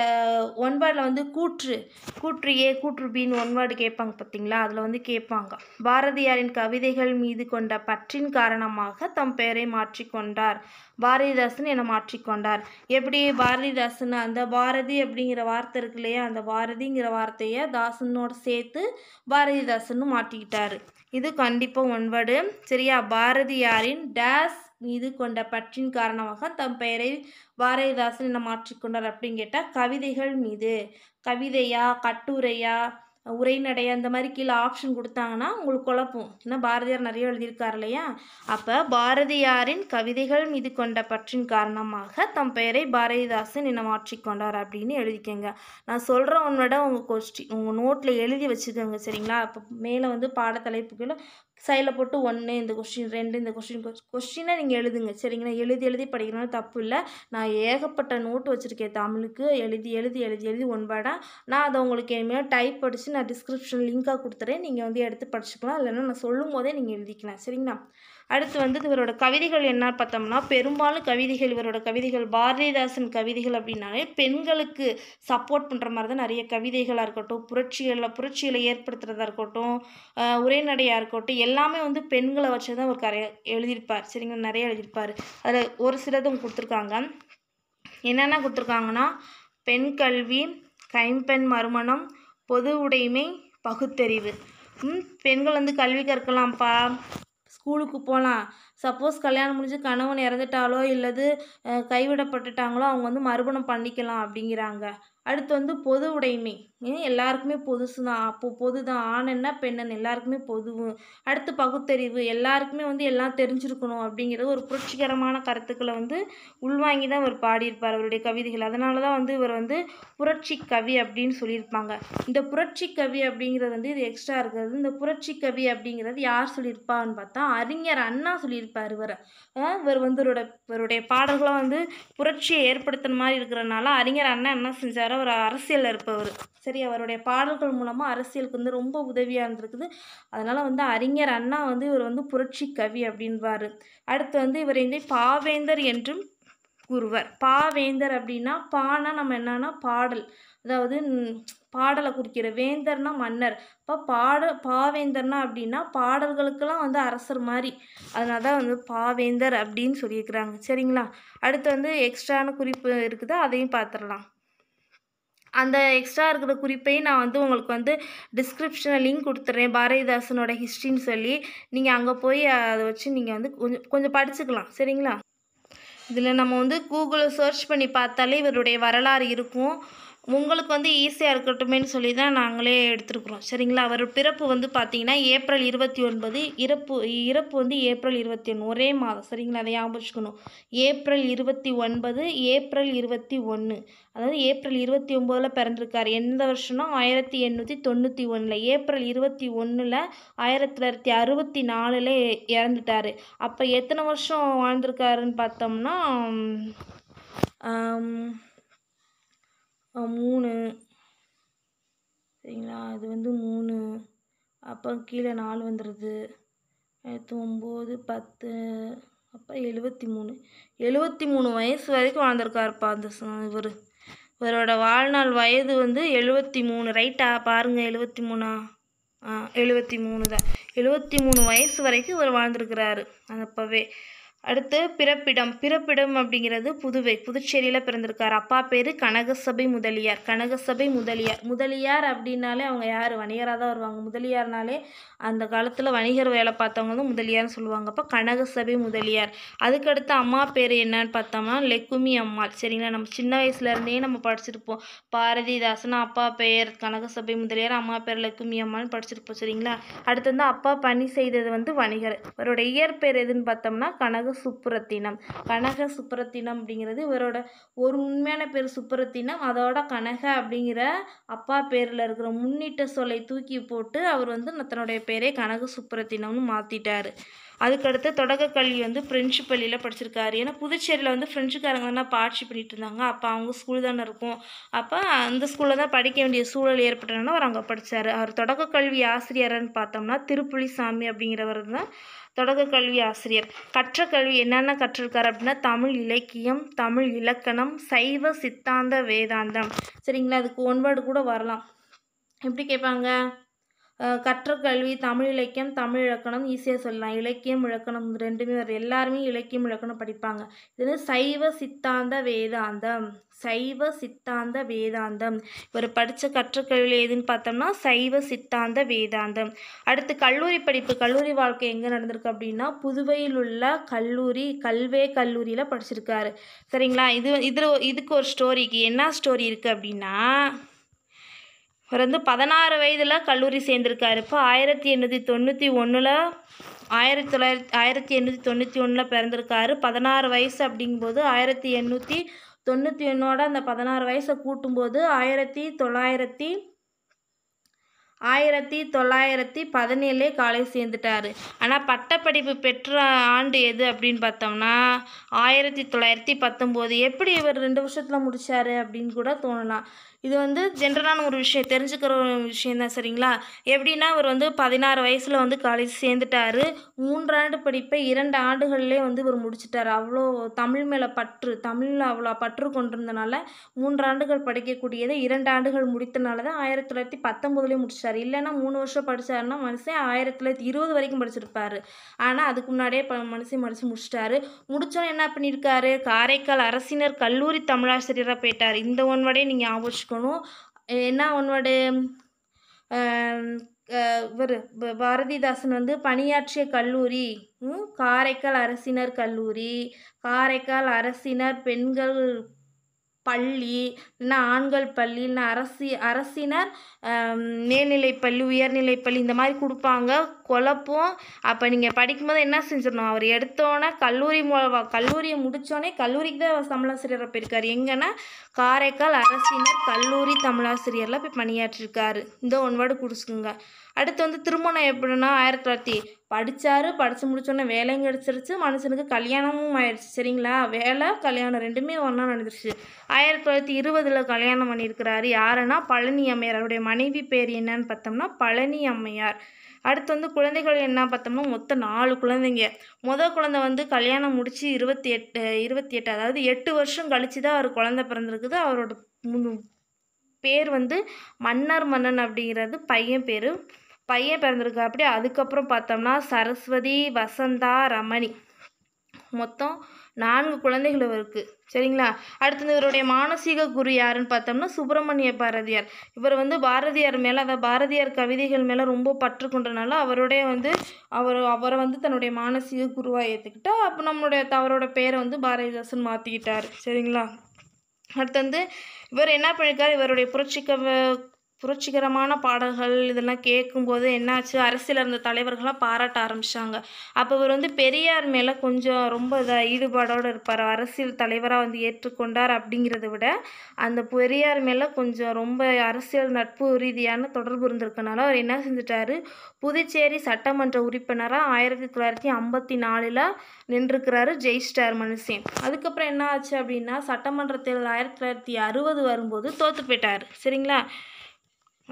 ஒன் வந்து கூற்று கூற்று ஏ கூற்று பின்னு ஒன் வேர்டு கேட்பாங்க பார்த்தீங்களா அதில் வந்து கேட்பாங்க பாரதியாரின் கவிதைகள் மீது கொண்ட பற்றின் காரணமாக தம் பெயரை மாற்றிக்கொண்டார் பாரதிதாசன் என மாற்றிக்கொண்டார் எப்படி பாரதிதாசன் அந்த பாரதி அப்படிங்கிற வார்த்தை இருக்கு இல்லையா அந்த பாரதிங்கிற வார்த்தையை தாசனோட சேர்த்து பாரதிதாசன் மாற்றிக்கிட்டார் இது கண்டிப்பாக ஒன்பது சரியா பாரதியாரின் டேஸ் மீது கொண்ட பற்றின் காரணமாக தம் பெயரை பாரதிதாசன் என மாற்றிக்கொண்டார் அப்படின்னு கேட்டால் கவிதைகள் மீது கவிதையா கட்டுரையா உரைநடை அந்த மாதிரி கீழே ஆப்ஷன் கொடுத்தாங்கன்னா உங்களுக்கு குழப்பம் ஏன்னா பாரதியார் நிறைய எழுதியிருக்கார் இல்லையா அப்போ பாரதியாரின் கவிதைகள் மீது கொண்ட பற்றின் காரணமாக தம் பெயரை பாரதிதாசன் இனம் மாற்றிக்கொண்டார் அப்படின்னு எழுதிக்கங்க நான் சொல்கிற உன்னோட உங்கள் கொஸ்டின் உங்கள் நோட்டில் எழுதி வச்சுக்கோங்க சரிங்களா அப்போ மேலே வந்து பாடத்தலைப்புக்குள்ள சைடில் போட்டு ஒன்று இந்த கொஸ்டின் ரெண்டு இந்த கொஸ்டின் கொஸ்டினை நீங்கள் எழுதுங்க சரிங்களா எழுதி எழுதி படிக்கிறனால தப்பு இல்லை நான் ஏகப்பட்ட நோட்டு வச்சுருக்கேன் தமிழுக்கு எழுதி எழுதி எழுதி எழுதி ஒன்பாடாக நான் அதை உங்களுக்கு இனிமேல் டைப் படித்து நான் டிஸ்கிரிப்ஷன் லிங்காக கொடுத்துறேன் நீங்கள் வந்து எடுத்து படிச்சுக்கலாம் இல்லைன்னா நான் சொல்லும் போதே நீங்கள் எழுதிக்கலாம் சரிங்களா அடுத்து வந்து இவரோட கவிதைகள் என்ன பார்த்தோம்னா பெரும்பாலும் கவிதைகள் இவரோட கவிதைகள் பாரதிதாசன் கவிதைகள் அப்படின்னாலே பெண்களுக்கு சப்போர்ட் பண்ணுற மாதிரி தான் நிறைய கவிதைகளாக இருக்கட்டும் புரட்சிகளில் புரட்சிகளை ஏற்படுத்துகிறதா இருக்கட்டும் உரைநடையாக இருக்கட்டும் எல்லாமே வந்து பெண்களை வச்சு தான் ஒரு கரைய எழுதியிருப்பார் சரிங்க நிறைய எழுதியிருப்பார் அதில் ஒரு சிலதும் கொடுத்துருக்காங்க என்னென்ன கொடுத்துருக்காங்கன்னா பெண் கல்வி கைம்பெண் மறுமணம் பொது உடைமை பகுத்தறிவு பெண்கள் வந்து கல்வி கற்கலாம்ப்பா ஸ்கூலுக்கு போகலாம் சப்போஸ் கல்யாணம் முடிஞ்சு கணவன் இறந்துட்டாலோ இல்லது கைவிடப்பட்டுட்டாங்களோ அவங்க வந்து மறுமணம் பண்ணிக்கலாம் அப்படிங்கிறாங்க அடுத்து வந்து பொது உடைமை எல்லாருக்குமே பொதுசு தான் அப்போ பொது தான் ஆணன்னா பெண்ணன் எல்லாருக்குமே பொதுவும் அடுத்து பகுத்தறிவு எல்லாருக்குமே வந்து எல்லாம் தெரிஞ்சிருக்கணும் அப்படிங்கிறது ஒரு புரட்சிகரமான கருத்துக்களை வந்து உள்வாங்கி தான் இவர் பாடியிருப்பார் அவருடைய கவிதைகள் அதனால தான் வந்து இவர் வந்து புரட்சி கவி அப்படின்னு சொல்லியிருப்பாங்க இந்த புரட்சி கவி அப்படிங்கிறது வந்து இது எக்ஸ்ட்ரா இருக்கிறது இந்த புரட்சி கவி அப்படிங்கிறது யார் சொல்லியிருப்பான்னு பார்த்தா அறிஞர் அண்ணா சொல்லியிருப்பார் இவர் இவர் வந்து இவரோட இவருடைய பாடல்களாக வந்து புரட்சியை ஏற்படுத்தின மாதிரி இருக்கிறனால அறிஞர் அண்ணா என்ன செஞ்சார் அவர் அரசியலில் இருப்பவர் சரி அவருடைய பாடல்கள் மூலமாக அரசியலுக்கு வந்து ரொம்ப உதவியாக இருந்திருக்குது அதனால் வந்து அறிஞர் அண்ணா வந்து இவர் வந்து புரட்சி கவி அப்படின்வார் அடுத்து வந்து இவர் எங்கே பாவேந்தர் என்றும் கூறுவர் பாவேந்தர் அப்படின்னா பானா நம்ம என்னன்னா பாடல் அதாவது பாடலை குறிக்கிற வேந்தர்னா மன்னர் இப்போ பாட பாவேந்தர்னா அப்படின்னா பாடல்களுக்கெல்லாம் வந்து அரசர் மாதிரி அதனால தான் வந்து பாவேந்தர் அப்படின்னு சொல்லியிருக்கிறாங்க சரிங்களா அடுத்து வந்து எக்ஸ்ட்ரான குறிப்பு இருக்குது அதையும் பார்த்துடலாம் அந்த எக்ஸ்ட்ரா இருக்கிற குறிப்பையும் நான் வந்து உங்களுக்கு வந்து டிஸ்கிரிப்ஷனில் லிங்க் கொடுத்துட்றேன் பாரதிதாசனோட ஹிஸ்ட்ரின்னு சொல்லி நீங்கள் அங்கே போய் அதை வச்சு நீங்கள் வந்து கொஞ்சம் கொஞ்சம் படிச்சுக்கலாம் சரிங்களா இதில் நம்ம வந்து கூகுளில் சர்ச் பண்ணி பார்த்தாலே இவருடைய வரலாறு இருக்கும் உங்களுக்கு வந்து ஈஸியாக இருக்கட்டுமேனு சொல்லி தான் நாங்களே எடுத்துருக்குறோம் சரிங்களா அவர் பிறப்பு வந்து பார்த்தீங்கன்னா ஏப்ரல் இருபத்தி ஒன்பது இறப்பு இறப்பு வந்து ஏப்ரல் இருபத்தி ஒன்று ஒரே மாதம் சரிங்களா அதை ஞாபகம் ஏப்ரல் இருபத்தி ஒன்பது ஏப்ரல் இருபத்தி ஒன்று அதாவது ஏப்ரல் இருபத்தி ஒம்போதில் பிறந்திருக்கார் எந்த வருஷம்னா ஆயிரத்தி எண்ணூற்றி தொண்ணூற்றி ஒன்றில் ஏப்ரல் இருபத்தி ஒன்றில் ஆயிரத்தி தொள்ளாயிரத்தி அறுபத்தி நாலில் இறந்துட்டார் அப்போ எத்தனை வருஷம் வாழ்ந்திருக்காருன்னு பார்த்தோம்னா மூணு சரிங்களா அது வந்து மூணு அப்போ கீழே நாலு வந்துடுது அடுத்து ஒம்பது பத்து அப்போ எழுபத்தி மூணு எழுபத்தி மூணு வயசு வரைக்கும் வாழ்ந்திருக்காருப்பா அந்த இவர் இவரோட வாழ்நாள் வயது வந்து எழுபத்தி மூணு ரைட்டா பாருங்கள் எழுபத்தி மூணா ஆ எழுபத்தி மூணு தான் எழுபத்தி மூணு வயசு வரைக்கும் இவர் வாழ்ந்திருக்கிறாரு அப்போவே அடுத்து பிறப்பிடம் பிறப்பிடம் அப்படிங்கிறது புதுவை புதுச்சேரியில் பிறந்திருக்கார் அப்பா பேர் கனகசபை முதலியார் கனகசபை முதலியார் முதலியார் அப்படின்னாலே அவங்க யார் வணிகராக தான் வருவாங்க முதலியார்னாலே அந்த காலத்தில் வணிகர் வேலை பார்த்தவங்க தான் முதலியார்னு சொல்லுவாங்க அப்போ கனகசபை முதலியார் அதுக்கடுத்து அம்மா பேர் என்னன்னு பார்த்தோம்னா லெக்குமி அம்மாள் சரிங்களா நம்ம சின்ன வயசுலேருந்தே நம்ம படிச்சிருப்போம் பாரதிதாசன் அப்பா பெயர் கனகசபை முதலியார் அம்மா பேர் லெக்குமி அம்மாள்னு படிச்சிருப்போம் சரிங்களா அடுத்து வந்து அப்பா பணி செய்தது வந்து வணிகர் அவருடைய இயற்பெயர் எதுன்னு பார்த்தோம்னா கனக சுப்புரத்தினம் கனக சுப்புரத்தினம் அப்படிங்கிறது இவரோட ஒரு உண்மையான பேர் சுப்புரத்தினம் அதோட கனக அப்படிங்கிற அப்பா பேரில் இருக்கிற முன்னிட்ட சொல்லை தூக்கி போட்டு அவர் வந்து தன்னுடைய பேரே கனக சுப்புரத்தினம்னு மாற்றிட்டார் அதுக்கடுத்து தொடக்க கல்வி வந்து ஃப்ரெஞ்சு பள்ளியில் படிச்சிருக்காரு ஏன்னா புதுச்சேரியில் வந்து ஃப்ரெஞ்சுக்காரங்க தான் பாட்சி பண்ணிட்டு இருந்தாங்க அப்போ அவங்க ஸ்கூல் தானே இருக்கும் அப்போ அந்த ஸ்கூலில் தான் படிக்க வேண்டிய சூழல் ஏற்பட்டனால அவர் அங்கே படித்தார் அவர் தொடக்க கல்வி ஆசிரியர்னு பார்த்தோம்னா சாமி அப்படிங்கிறவர் தான் தொடக்க கல்வி ஆசிரியர் கற்ற கல்வி என்னென்ன கற்றிருக்கார் அப்படின்னா தமிழ் இலக்கியம் தமிழ் இலக்கணம் சைவ சித்தாந்த வேதாந்தம் சரிங்களா அதுக்கு ஒன்பாடு கூட வரலாம் எப்படி கேட்பாங்க கற்ற கல்வி தமிழ் இலக்கியம் தமிழ் இலக்கணம் ஈஸியாக சொல்லலாம் இலக்கியம் இலக்கணம் ரெண்டுமே வருது எல்லாருமே இலக்கியம் இலக்கணம் படிப்பாங்க இது வந்து சைவ சித்தாந்த வேதாந்தம் சைவ சித்தாந்த வேதாந்தம் ஒரு படித்த கல்வியில் எதுன்னு பார்த்தோம்னா சைவ சித்தாந்த வேதாந்தம் அடுத்து கல்லூரி படிப்பு கல்லூரி வாழ்க்கை எங்கே நடந்திருக்கு அப்படின்னா புதுவையில் உள்ள கல்லூரி கல்வே கல்லூரியில் படிச்சிருக்காரு சரிங்களா இது இதில் இதுக்கு ஒரு ஸ்டோரிக்கு என்ன ஸ்டோரி இருக்குது அப்படின்னா இவர் வந்து பதினாறு வயதில் கல்லூரி சேர்ந்திருக்காரு இப்போ ஆயிரத்தி எண்ணூற்றி தொண்ணூற்றி ஒன்றில் ஆயிரத்தி தொள்ளாயிரத்தி ஆயிரத்தி எண்ணூற்றி தொண்ணூற்றி ஒன்றில் பிறந்திருக்காரு பதினாறு வயசு அப்படிங்கும்போது ஆயிரத்தி எண்ணூற்றி தொண்ணூற்றி ஒன்றோட அந்த பதினாறு வயசை கூட்டும்போது ஆயிரத்தி தொள்ளாயிரத்தி ஆயிரத்தி தொள்ளாயிரத்தி பதினேழுலே காலேஜ் சேர்ந்துட்டார் ஆனால் பட்டப்படிப்பு பெற்ற ஆண்டு எது அப்படின்னு பார்த்தோம்னா ஆயிரத்தி தொள்ளாயிரத்தி பத்தொம்போது எப்படி இவர் ரெண்டு வருஷத்தில் முடித்தார் அப்படின்னு கூட தோணலாம் இது வந்து ஜென்ரலான ஒரு விஷயம் தெரிஞ்சுக்கிற ஒரு விஷயந்தான் சரிங்களா எப்படின்னா இவர் வந்து பதினாறு வயசில் வந்து காலேஜ் சேர்ந்துட்டார் மூன்றாண்டு படிப்பை இரண்டு ஆண்டுகள்லேயே வந்து இவர் முடிச்சிட்டார் அவ்வளோ தமிழ் மேலே பற்று தமிழில் அவ்வளோ பற்று கொண்டிருந்தனால மூன்றாண்டுகள் படிக்கக்கூடியதை இரண்டு ஆண்டுகள் முடித்தனால தான் ஆயிரத்தி தொள்ளாயிரத்தி பத்தொம்போதுலேயே முடிச்சிட்டார் இல்லைன்னா மூணு வருஷம் படித்தார்னா மனுஷன் ஆயிரத்தி தொள்ளாயிரத்தி இருபது வரைக்கும் படிச்சிருப்பார் ஆனால் அதுக்கு முன்னாடியே ப மனுஷன் மனுஷன் முடிச்சிட்டாரு முடித்தோன்னே என்ன பண்ணியிருக்காரு காரைக்கால் அரசினர் கல்லூரி தமிழாசிரியராக போயிட்டார் இந்த ஒன்வடையே நீங்கள் ஆபோஷிக்கும் இருக்கணும் ஏன்னா உன்னோட இவர் பாரதிதாசன் வந்து பணியாற்றிய கல்லூரி காரைக்கால் அரசினர் கல்லூரி காரைக்கால் அரசினர் பெண்கள் பள்ளி இல்லைன்னா ஆண்கள் பள்ளி இல்லைன்னா அரசி அரசினர் மேல்நிலைப்பள்ளி உயர்நிலைப்பள்ளி இந்த மாதிரி கொடுப்பாங்க குழப்பம் அப்போ நீங்கள் படிக்கும்போது என்ன செஞ்சிடணும் அவர் எடுத்தோன்னே கல்லூரி மு கல்லூரியை முடித்தோடனே கல்லூரிக்கு தான் தமிழாசிரியராக போயிருக்கார் எங்கன்னா காரைக்கால் அரசினர் கல்லூரி தமிழாசிரியரில் போய் பணியாற்றிருக்காரு இந்த ஒன் வேர்டு குடிச்சுக்குங்க அடுத்து வந்து திருமணம் எப்படின்னா ஆயிரத்தி தொள்ளாயிரத்தி படித்தார் படித்து முடிச்சோடனே வேலையும் கிடச்சிருச்சு மனுஷனுக்கு கல்யாணமும் ஆயிடுச்சு சரிங்களா வேலை கல்யாணம் ரெண்டுமே ஒன்றா நடந்துருச்சு ஆயிரத்தி தொள்ளாயிரத்தி இருபதில் கல்யாணம் பண்ணியிருக்கிறாரு யாருன்னா பழனி அம்மையார் அவருடைய மனைவி பேர் என்னன்னு பார்த்தோம்னா பழனி அம்மையார் அடுத்து வந்து குழந்தைகள் என்ன பார்த்தோம்னா மொத்தம் நாலு குழந்தைங்க முதல் குழந்தை வந்து கல்யாணம் முடித்து இருபத்தி எட்டு இருபத்தி எட்டு அதாவது எட்டு வருஷம் கழித்து தான் அவர் குழந்தை பிறந்திருக்குது அவரோட பேர் வந்து மன்னர் மன்னன் அப்படிங்கிறது பையன் பேர் பையன் பிறந்திருக்காப்படி அதுக்கப்புறம் பார்த்தோம்னா சரஸ்வதி வசந்தா ரமணி மொத்தம் நான்கு குழந்தைகள் இவருக்கு சரிங்களா அடுத்தது இவருடைய மானசீக குரு யாருன்னு பார்த்தோம்னா சுப்பிரமணிய பாரதியார் இவர் வந்து பாரதியார் மேலே அதாவது பாரதியார் கவிதைகள் மேலே ரொம்ப பற்று கொண்டனால அவருடைய வந்து அவர் அவரை வந்து தன்னுடைய மானசீக குருவாக ஏற்றுக்கிட்டா அப்போ நம்மளுடைய அவரோட பேரை வந்து பாரதிதாசன் மாற்றிக்கிட்டார் சரிங்களா அடுத்து வந்து இவர் என்ன பண்ணியிருக்காரு இவருடைய புரட்சி கவ புரட்சிகரமான பாடல்கள் இதெல்லாம் கேட்கும்போது என்னாச்சு அரசியல் இருந்த தலைவர்களாக பாராட்ட ஆரம்பித்தாங்க அப்போ அவர் வந்து பெரியார் மேலே கொஞ்சம் ரொம்ப இதாக ஈடுபாடோடு இருப்பார் அரசியல் தலைவராக வந்து ஏற்றுக்கொண்டார் அப்படிங்கிறத விட அந்த பெரியார் மேலே கொஞ்சம் ரொம்ப அரசியல் நட்பு ரீதியான தொடர்பு இருந்திருக்கனால அவர் என்ன செஞ்சுட்டாரு புதுச்சேரி சட்டமன்ற உறுப்பினராக ஆயிரத்தி தொள்ளாயிரத்தி ஐம்பத்தி நாலில் நின்றுக்கிறாரு ஜெயிச்சிட்டார் மனுஷன் அதுக்கப்புறம் என்ன ஆச்சு அப்படின்னா சட்டமன்ற தேர்தல் ஆயிரத்தி தொள்ளாயிரத்தி அறுபது வரும்போது தோற்று போயிட்டார் சரிங்களா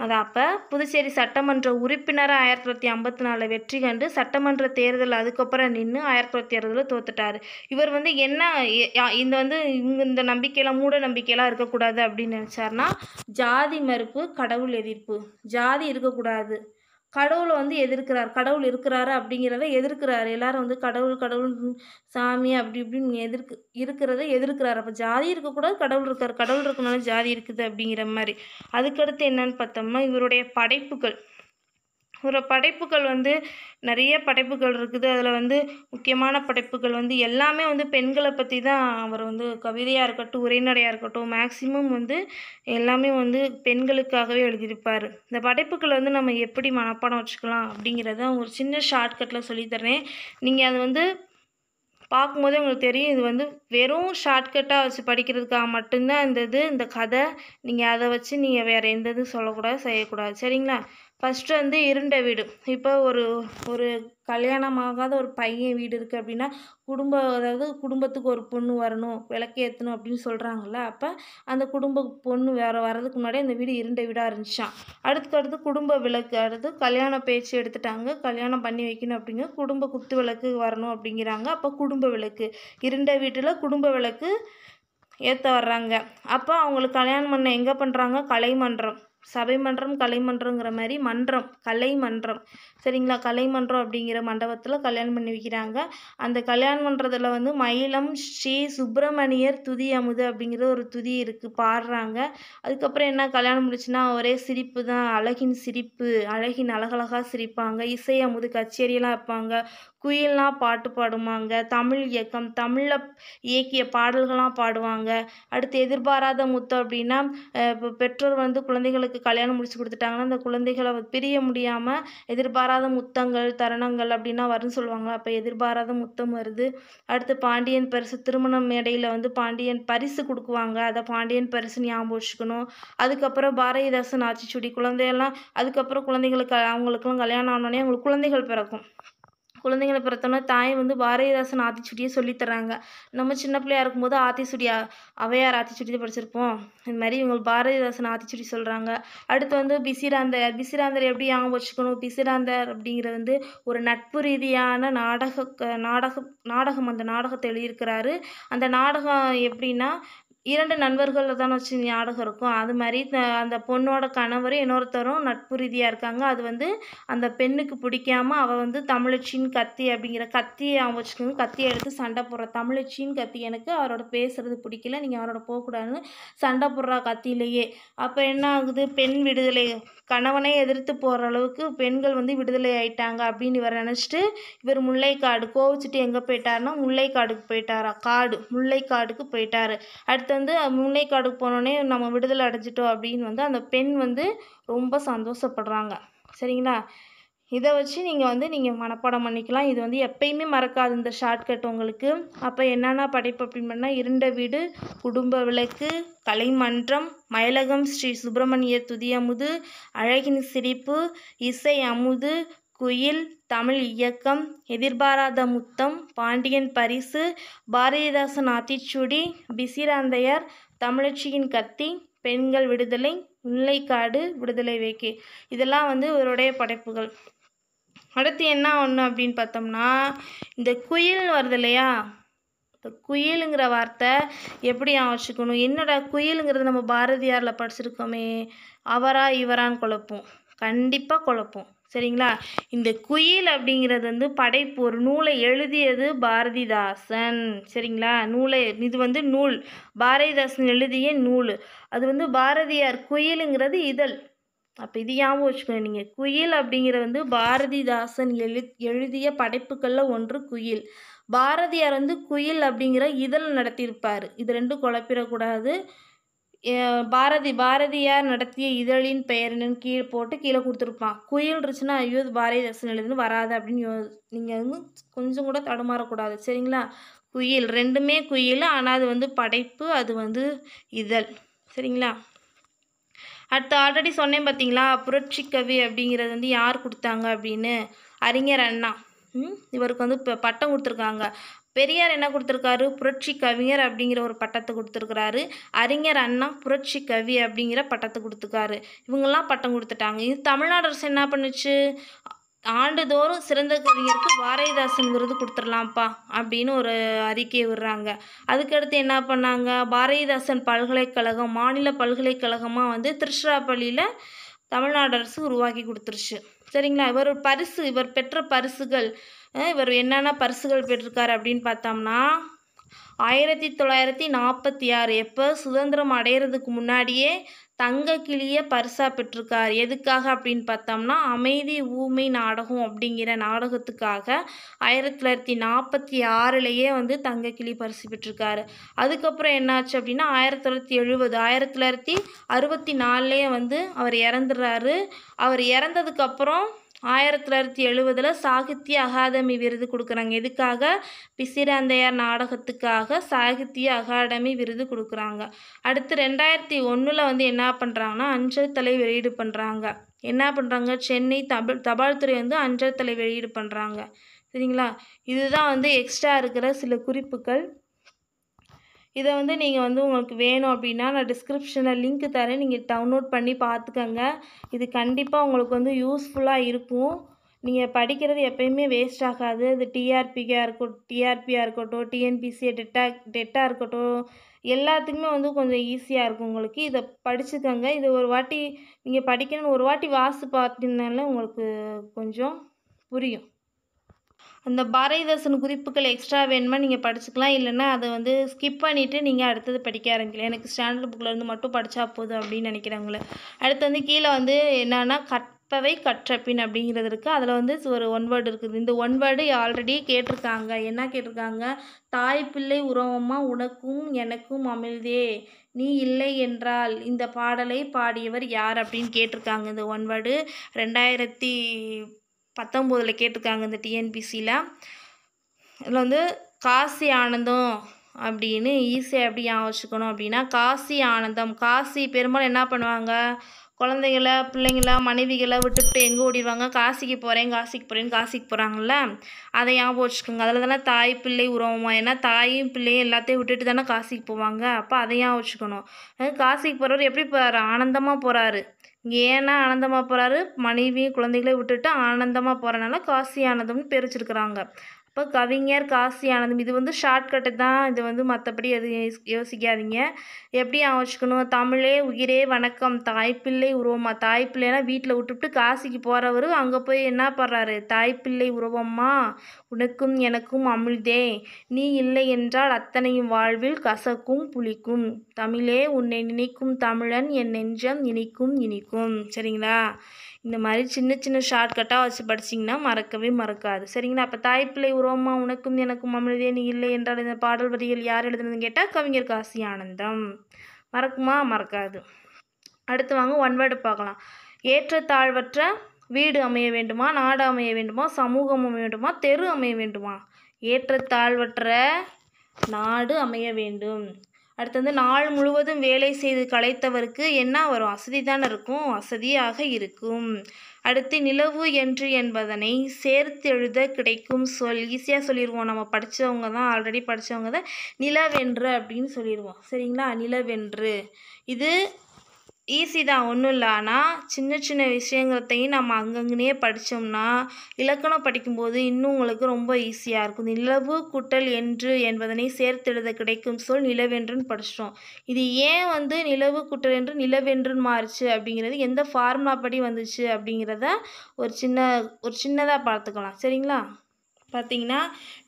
அது அப்போ புதுச்சேரி சட்டமன்ற உறுப்பினராக ஆயிரத்தி தொள்ளாயிரத்தி ஐம்பத்தி நாலில் வெற்றி கண்டு சட்டமன்ற தேர்தல் அதுக்கப்புறம் நின்று ஆயிரத்தி தொள்ளாயிரத்தி அறுபதில் தோத்துட்டார் இவர் வந்து என்ன இந்த வந்து இந்த நம்பிக்கையெல்லாம் மூட நம்பிக்கையெல்லாம் இருக்கக்கூடாது அப்படின்னு நினச்சார்னா ஜாதி மறுப்பு கடவுள் எதிர்ப்பு ஜாதி இருக்கக்கூடாது கடவுளை வந்து எதிர்க்கிறார் கடவுள் இருக்கிறாரு அப்படிங்கிறத எதிர்க்கிறாரு எல்லாரும் வந்து கடவுள் கடவுள் சாமி அப்படி இப்படின்னு எதிர்க்கு இருக்கிறத எதிர்க்கிறாரு அப்போ ஜாதி இருக்கக்கூடாது கடவுள் இருக்கார் கடவுள் இருக்கனால ஜாதி இருக்குது அப்படிங்கிற மாதிரி அதுக்கடுத்து என்னன்னு பார்த்தோம்னா இவருடைய படைப்புகள் ஒரு படைப்புகள் வந்து நிறைய படைப்புகள் இருக்குது அதில் வந்து முக்கியமான படைப்புகள் வந்து எல்லாமே வந்து பெண்களை பற்றி தான் அவர் வந்து கவிதையாக இருக்கட்டும் உரைநடையாக இருக்கட்டும் மேக்சிமம் வந்து எல்லாமே வந்து பெண்களுக்காகவே எழுதியிருப்பார் இந்த படைப்புகளை வந்து நம்ம எப்படி மனப்பாடம் வச்சுக்கலாம் அப்படிங்கிறத ஒரு சின்ன ஷார்ட்கட்டில் சொல்லித்தரேன் நீங்கள் அது வந்து பார்க்கும்போதே உங்களுக்கு தெரியும் இது வந்து வெறும் ஷார்ட்கட்டாக வச்சு படிக்கிறதுக்காக மட்டும்தான் இந்த இது இந்த கதை நீங்கள் அதை வச்சு நீங்கள் வேறு எந்த இதுவும் சொல்லக்கூடாது செய்யக்கூடாது சரிங்களா ஃபஸ்ட்டு வந்து இருண்ட வீடு இப்போ ஒரு ஒரு கல்யாணம் ஆகாத ஒரு பையன் வீடு இருக்குது அப்படின்னா குடும்ப அதாவது குடும்பத்துக்கு ஒரு பொண்ணு வரணும் விளக்கு ஏற்றணும் அப்படின்னு சொல்கிறாங்கல்ல அப்போ அந்த குடும்ப பொண்ணு வேறு வர்றதுக்கு முன்னாடி அந்த வீடு இருண்ட வீடாக இருந்துச்சான் அடுத்து அடுத்து குடும்ப விளக்கு அடுத்து கல்யாண பேச்சு எடுத்துட்டாங்க கல்யாணம் பண்ணி வைக்கணும் அப்படிங்க குடும்ப குத்து விளக்கு வரணும் அப்படிங்கிறாங்க அப்போ குடும்ப விளக்கு இருண்ட வீட்டில் குடும்ப விளக்கு ஏற்ற வர்றாங்க அப்போ அவங்களுக்கு கல்யாணம் பண்ண எங்கே பண்ணுறாங்க கலைமன்றம் சபை மன்றம் கலை மாதிரி மன்றம் கலை மன்றம் சரிங்களா கலைமன்றம் அப்படிங்கிற மண்டபத்தில் கல்யாணம் பண்ணி வைக்கிறாங்க அந்த கல்யாணம் பண்ணுறதுல வந்து மயிலம் ஸ்ரீ சுப்பிரமணியர் துதி அமுது அப்படிங்கிற ஒரு துதி இருக்குது பாடுறாங்க அதுக்கப்புறம் என்ன கல்யாணம் முடிச்சுன்னா ஒரே சிரிப்பு தான் அழகின் சிரிப்பு அழகின் அழகழகாக சிரிப்பாங்க இசை அமுது கச்சேரியெல்லாம் வைப்பாங்க குயில்லாம் பாட்டு பாடுவாங்க தமிழ் இயக்கம் தமிழில் இயக்கிய பாடல்கள்லாம் பாடுவாங்க அடுத்து எதிர்பாராத முத்தம் அப்படின்னா இப்போ பெற்றோர் வந்து குழந்தைகளுக்கு கல்யாணம் முடிச்சு கொடுத்துட்டாங்கன்னா அந்த குழந்தைகளை பிரிய முடியாமல் எதிர்பாராத எதிர்பாராத முத்தங்கள் தருணங்கள் அப்படின்னா வரும்னு சொல்லுவாங்களா அப்போ எதிர்பாராத முத்தம் வருது அடுத்து பாண்டியன் பரிசு திருமணம் மேடையில் வந்து பாண்டியன் பரிசு கொடுக்குவாங்க அதை பாண்டியன் பரிசு ஞாபகம் வச்சுக்கணும் அதுக்கப்புறம் பாரதிதாசன் ஆச்சிச்சுடி குழந்தையெல்லாம் அதுக்கப்புறம் குழந்தைங்களுக்கு அவங்களுக்குலாம் கல்யாணம் ஆனோடனே அவங்களுக்கு குழந்தைகள் பிறக்கும் குழந்தைங்களை பிறத்தோடனே தாய் வந்து பாரதிதாசன் சுட்டியை சொல்லித்தராங்க நம்ம சின்ன பிள்ளையாக இருக்கும்போது சுடியா அவையார் ஆத்திச்சுடி தான் படிச்சிருப்போம் இது மாதிரி இவங்க பாரதிதாசன் ஆத்திச்சுடி சொல்கிறாங்க அடுத்து வந்து பிசிராந்தர் பிசிராந்தர் எப்படி ஞாபகம் வச்சுக்கணும் பிசிராந்தர் அப்படிங்கிறது வந்து ஒரு நட்பு ரீதியான நாடக நாடக நாடகம் அந்த நாடகத்தை எழுதியிருக்கிறாரு அந்த நாடகம் எப்படின்னா இரண்டு நண்பர்களில் தான் வச்சு ஞாபகம் இருக்கும் அது மாதிரி அந்த பொண்ணோட கணவரும் இன்னொருத்தரும் நட்பு ரீதியாக இருக்காங்க அது வந்து அந்த பெண்ணுக்கு பிடிக்காம அவள் வந்து தமிழச்சின்னு கத்தி அப்படிங்கிற கத்தியை அவன் வச்சுக்கணும் கத்தியை எடுத்து சண்டை போடுற தமிழச்சின்னு கத்தி எனக்கு அவரோட பேசுறது பிடிக்கல நீங்கள் அவரோட போகக்கூடாதுன்னு சண்டை போடுறா கத்தியிலேயே அப்போ என்ன ஆகுது பெண் விடுதலை கணவனை எதிர்த்து போகிற அளவுக்கு பெண்கள் வந்து விடுதலை ஆயிட்டாங்க அப்படின்னு இவர் நினச்சிட்டு இவர் முல்லைக்காடு கோவிச்சிட்டு எங்கே போயிட்டாருன்னா முல்லைக்காடுக்கு போயிட்டாரா காடு முல்லைக்காடுக்கு போயிட்டார் அடுத்து வந்து முல்லைக்காடுக்கு போனோடனே நம்ம விடுதலை அடைஞ்சிட்டோம் அப்படின்னு வந்து அந்த பெண் வந்து ரொம்ப சந்தோஷப்படுறாங்க சரிங்களா இதை வச்சு நீங்கள் வந்து நீங்கள் மனப்பாடம் பண்ணிக்கலாம் இது வந்து எப்பயுமே மறக்காது இந்த ஷார்ட்கட் உங்களுக்கு அப்போ என்னென்ன படைப்பு அப்படின்னு இருண்ட வீடு குடும்ப விளக்கு கலைமன்றம் மயலகம் ஸ்ரீ சுப்பிரமணிய துதியமுது அழகின் சிரிப்பு இசை அமுது குயில் தமிழ் இயக்கம் எதிர்பாராத முத்தம் பாண்டியன் பரிசு பாரதிதாசன் ஆத்திச்சுடி பிசிராந்தையார் தமிழச்சியின் கத்தி பெண்கள் விடுதலை முல்லைக்காடு விடுதலை வேக்கி இதெல்லாம் வந்து இவருடைய படைப்புகள் அடுத்து என்ன ஒன்று அப்படின்னு பார்த்தோம்னா இந்த குயில் வருது இல்லையா இந்த குயிலுங்கிற வார்த்தை எப்படி யோசிக்கணும் என்னடா குயிலுங்கிறது நம்ம பாரதியாரில் படிச்சிருக்கோமே அவரா இவரான்னு குழப்பம் கண்டிப்பாக குழப்பம் சரிங்களா இந்த குயில் அப்படிங்கிறது வந்து படைப்பு ஒரு நூலை எழுதியது பாரதிதாசன் சரிங்களா நூலை இது வந்து நூல் பாரதிதாசன் எழுதிய நூல் அது வந்து பாரதியார் குயிலுங்கிறது இதழ் அப்போ இது ஞாபகம் வச்சுக்கணும் நீங்கள் குயில் அப்படிங்கிற வந்து பாரதிதாசன் எழு எழுதிய படைப்புகளில் ஒன்று குயில் பாரதியார் வந்து குயில் அப்படிங்கிற இதழ் நடத்தியிருப்பார் இது ரெண்டும் குழப்பிடக்கூடாது பாரதி பாரதியார் நடத்திய இதழின் பெயர் கீழே போட்டு கீழே கொடுத்துருப்பான் குயில் இருந்துச்சுன்னா ஐயோ பாரதி பாரதிதாசன் எழுதுன்னு வராது அப்படின்னு நீங்கள் வந்து கொஞ்சம் கூட தடுமாறக்கூடாது சரிங்களா குயில் ரெண்டுமே குயில் ஆனால் அது வந்து படைப்பு அது வந்து இதழ் சரிங்களா அடுத்து ஆல்ரெடி சொன்னேன் பார்த்தீங்களா புரட்சி கவி அப்படிங்கிறது வந்து யார் கொடுத்தாங்க அப்படின்னு அறிஞர் அண்ணா இவருக்கு வந்து இப்போ பட்டம் கொடுத்துருக்காங்க பெரியார் என்ன கொடுத்துருக்காரு புரட்சி கவிஞர் அப்படிங்கிற ஒரு பட்டத்தை கொடுத்துருக்கிறாரு அறிஞர் அண்ணா புரட்சி கவி அப்படிங்கிற பட்டத்தை கொடுத்துருக்காரு இவங்கெல்லாம் பட்டம் கொடுத்துட்டாங்க இது தமிழ்நாடு அரசு என்ன பண்ணுச்சு ஆண்டுதோறும் சிறந்த கவிஞருக்கு பாரதிதாசன்கிறது கொடுத்துடலாம்ப்பா அப்படின்னு ஒரு அறிக்கையை விடுறாங்க அதுக்கடுத்து என்ன பண்ணாங்க பாரதிதாசன் பல்கலைக்கழகம் மாநில பல்கலைக்கழகமாக வந்து திருச்சிராப்பள்ளியில் தமிழ்நாடு அரசு உருவாக்கி கொடுத்துருச்சு சரிங்களா இவர் பரிசு இவர் பெற்ற பரிசுகள் இவர் என்னென்ன பரிசுகள் பெற்றிருக்கார் அப்படின்னு பார்த்தோம்னா ஆயிரத்தி தொள்ளாயிரத்தி நாற்பத்தி ஆறு எப்போ சுதந்திரம் அடையிறதுக்கு முன்னாடியே தங்க கிளிய பரிசாக பெற்றிருக்கார் எதுக்காக அப்படின்னு பார்த்தோம்னா அமைதி ஊமை நாடகம் அப்படிங்கிற நாடகத்துக்காக ஆயிரத்தி தொள்ளாயிரத்தி நாற்பத்தி ஆறுலேயே வந்து தங்க கிளி பரிசு பெற்றிருக்காரு அதுக்கப்புறம் என்னாச்சு அப்படின்னா ஆயிரத்தி தொள்ளாயிரத்தி எழுபது ஆயிரத்தி தொள்ளாயிரத்தி அறுபத்தி நாலுலேயே வந்து அவர் இறந்துடுறாரு அவர் இறந்ததுக்கப்புறம் ஆயிரத்தி தொள்ளாயிரத்தி எழுபதில் சாகித்ய அகாதமி விருது கொடுக்குறாங்க எதுக்காக பிசிராந்தையார் நாடகத்துக்காக சாகித்ய அகாடமி விருது கொடுக்குறாங்க அடுத்து ரெண்டாயிரத்தி ஒன்றில் வந்து என்ன பண்ணுறாங்கன்னா அஞ்சல் தலை வெளியீடு பண்ணுறாங்க என்ன பண்ணுறாங்க சென்னை தபால் தபால்துறை வந்து அஞ்சல் தலை வெளியீடு பண்ணுறாங்க சரிங்களா இதுதான் வந்து எக்ஸ்ட்ரா இருக்கிற சில குறிப்புகள் இதை வந்து நீங்கள் வந்து உங்களுக்கு வேணும் அப்படின்னா நான் டிஸ்கிரிப்ஷனில் லிங்க் தரேன் நீங்கள் டவுன்லோட் பண்ணி பார்த்துக்கங்க இது கண்டிப்பாக உங்களுக்கு வந்து யூஸ்ஃபுல்லாக இருக்கும் நீங்கள் படிக்கிறது எப்பயுமே வேஸ்ட் ஆகாது இது டிஆர்பிக்காக இருக்கட்டும் டிஆர்பியாக இருக்கட்டும் டிஎன்பிசி டெட்டா டெட்டாக இருக்கட்டும் எல்லாத்துக்குமே வந்து கொஞ்சம் ஈஸியாக இருக்கும் உங்களுக்கு இதை படிச்சுக்கோங்க இது ஒரு வாட்டி நீங்கள் படிக்கணும்னு ஒரு வாட்டி வாசு பார்த்தீங்கனால உங்களுக்கு கொஞ்சம் புரியும் அந்த பாரதிதாசன் குறிப்புகள் எக்ஸ்ட்ரா வேணுமா நீங்கள் படிச்சுக்கலாம் இல்லைன்னா அதை வந்து ஸ்கிப் பண்ணிவிட்டு நீங்கள் அடுத்தது படிக்க ஆரம்பிக்கலாம் எனக்கு ஸ்டாண்டர்ட் புக்கில் இருந்து மட்டும் படித்தா போதும் அப்படின்னு நினைக்கிறாங்களே அடுத்து வந்து கீழே வந்து என்னென்னா கற்பவை கற்றப்பின் அப்படிங்கிறது இருக்குது அதில் வந்து ஒரு ஒன் வேர்டு இருக்குது இந்த ஒன் வேர்டு ஆல்ரெடி கேட்டிருக்காங்க என்ன கேட்டிருக்காங்க தாய் பிள்ளை உறவமா உனக்கும் எனக்கும் அமிழ்தே நீ இல்லை என்றால் இந்த பாடலை பாடியவர் யார் அப்படின்னு கேட்டிருக்காங்க இந்த ஒன் வேர்டு ரெண்டாயிரத்தி பத்தொம்போதில் கேட்டிருக்காங்க இந்த டிஎன்பிசியில் இதில் வந்து காசி ஆனந்தம் அப்படின்னு ஈஸியாக எப்படி ஞாபகம் வச்சுக்கணும் அப்படின்னா காசி ஆனந்தம் காசி பெரும்பாலும் என்ன பண்ணுவாங்க குழந்தைகளை பிள்ளைங்கள மனைவிகளை விட்டுவிட்டு எங்கே ஓடிடுவாங்க காசிக்கு போகிறேன் காசிக்கு போகிறேன்னு காசிக்கு போகிறாங்கல்ல அதை ஞாபகம் வச்சுக்கோங்க அதில் தானே தாய் பிள்ளை உறவுமா ஏன்னா தாயும் பிள்ளையும் எல்லாத்தையும் விட்டுட்டு தானே காசிக்கு போவாங்க அப்போ அதை ஞாபகம் வச்சுக்கணும் காசிக்கு போகிறவர் எப்படி போகிறாரு ஆனந்தமாக போகிறாரு ஏன்னா ஆனந்தமாக போகிறாரு மனைவியும் குழந்தைகளையும் விட்டுட்டு ஆனந்தமாக போகிறனால காசி ஆனந்தம்னு பிரிச்சிருக்கிறாங்க இப்போ கவிஞர் காசி ஆனந்தம் இது வந்து ஷார்ட்கட்டு தான் இது வந்து மற்றபடி எதுவும் யோசிக்காதீங்க எப்படி யோசிக்கணும் தமிழே உயிரே வணக்கம் தாய்ப்பிள்ளை உருவமா தாய்ப்பிள்ளைனா வீட்டில் விட்டுவிட்டு காசிக்கு போகிறவர் அங்கே போய் என்ன பண்ணுறாரு தாய்ப்பிள்ளை உருவம்மா உனக்கும் எனக்கும் அமிழ்தே நீ இல்லை என்றால் அத்தனையும் வாழ்வில் கசக்கும் புளிக்கும் தமிழே உன்னை நினைக்கும் தமிழன் என் நெஞ்சம் இனிக்கும் இனிக்கும் சரிங்களா இந்த மாதிரி சின்ன சின்ன ஷார்ட்கட்டாக வச்சு படிச்சிங்கன்னா மறக்கவே மறக்காது சரிங்களா அப்போ தாய்ப்பிள்ளை உருவமா உனக்கும் எனக்கும் அமிழ்தே நீ இல்லை என்றால் இந்த பாடல் வரிகள் யார் எழுதுனதுன்னு கேட்டால் கவிஞர் காசி ஆனந்தம் மறக்குமா மறக்காது அடுத்து வாங்க ஒன் வேர்டு பார்க்கலாம் ஏற்ற தாழ்வற்ற வீடு அமைய வேண்டுமா நாடு அமைய வேண்டுமா சமூகம் அமைய வேண்டுமா தெரு அமைய வேண்டுமா ஏற்ற தாழ்வற்ற நாடு அமைய வேண்டும் அடுத்து வந்து நாள் முழுவதும் வேலை செய்து களைத்தவருக்கு என்ன வரும் அசதி தானே இருக்கும் வசதியாக இருக்கும் அடுத்து நிலவு என்று என்பதனை சேர்த்து எழுத கிடைக்கும் சொல் ஈஸியாக சொல்லிடுவோம் நம்ம படித்தவங்க தான் ஆல்ரெடி படித்தவங்க தான் நிலவென்று அப்படின்னு சொல்லிடுவோம் சரிங்களா நிலவென்று இது ஈஸி தான் ஒன்றும் இல்லை ஆனால் சின்ன சின்ன விஷயங்களத்தையும் நம்ம அங்கங்கனே படித்தோம்னா இலக்கணம் படிக்கும்போது இன்னும் உங்களுக்கு ரொம்ப ஈஸியாக இருக்கும் நிலவு குட்டல் என்று என்பதனை சேர்த்தெழுத கிடைக்கும் சொல் நிலவென்றுன்னு படிச்சிட்டோம் இது ஏன் வந்து நிலவு குட்டல் என்று நிலவென்றுன்னு மாறுச்சு அப்படிங்கிறது எந்த ஃபார்முலா படி வந்துச்சு அப்படிங்கிறத ஒரு சின்ன ஒரு சின்னதாக பார்த்துக்கலாம் சரிங்களா பார்த்தீங்கன்னா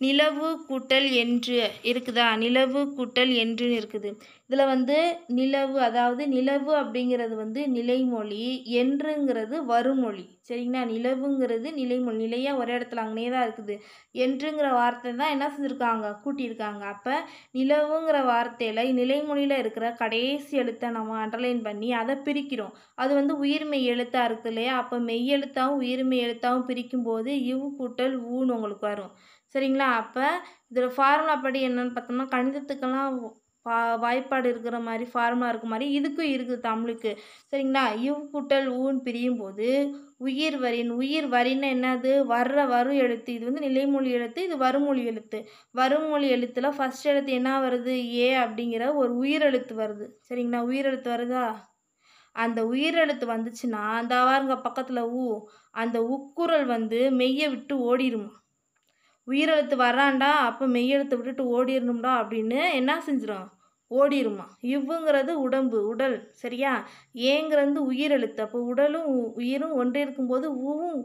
நிலவு கூட்டல் என்று இருக்குதா நிலவு கூட்டல் என்றுன்னு இருக்குது இதில் வந்து நிலவு அதாவது நிலவு அப்படிங்கிறது வந்து நிலைமொழி என்றுங்கிறது வருமொழி சரிங்களா நிலவுங்கிறது நிலைமொழி நிலையாக ஒரே இடத்துல அங்கேயே தான் இருக்குது என்றுங்கிற வார்த்தை தான் என்ன செஞ்சுருக்காங்க கூட்டியிருக்காங்க அப்போ நிலவுங்கிற வார்த்தையில் நிலைமொழியில் இருக்கிற கடைசி எழுத்தை நம்ம அண்டர்லைன் பண்ணி அதை பிரிக்கிறோம் அது வந்து உயிர்மை எழுத்தாக இருக்குது இல்லையா அப்போ மெய் எழுத்தாகவும் உயிர்மை எழுத்தாகவும் பிரிக்கும்போது இவ் கூட்டல் ஊன்னு உங்களுக்கு வரும் சரிங்களா அப்போ இதில் ஃபார்முலா படி என்னென்னு பார்த்தோம்னா கணிதத்துக்கெல்லாம் பா வாய்ப்பாடு இருக்கிற மாதிரி ஃபார்முலா இருக்கிற மாதிரி இதுக்கும் இருக்குது தமிழுக்கு சரிங்களா இவ் கூட்டல் ஊன்னு பிரியும் போது உயிர் வரின் உயிர் வரின்னு என்னது வர்ற வரும் எழுத்து இது வந்து நிலைமொழி எழுத்து இது வருமொழி எழுத்து வருமொழி எழுத்தில் ஃபஸ்ட் எழுத்து என்ன வருது ஏ அப்படிங்கிற ஒரு உயிரெழுத்து வருது சரிங்களா உயிரெழுத்து வருதா அந்த உயிரெழுத்து வந்துச்சுன்னா அந்த வாருங்க பக்கத்தில் ஊ அந்த உக்குரல் வந்து மெய்யை விட்டு ஓடிடுமா உயிரெழுத்து வராண்டா அப்போ மெய்யெழுத்து விட்டுட்டு ஓடிடணும்டா அப்படின்னு என்ன செஞ்சிடும் ஓடிடுமா இவ்வுங்கிறது உடம்பு உடல் சரியா ஏங்கிறது உயிர் எழுத்து அப்போ உடலும் உயிரும் ஒன்றிருக்கும் போது ஊவும்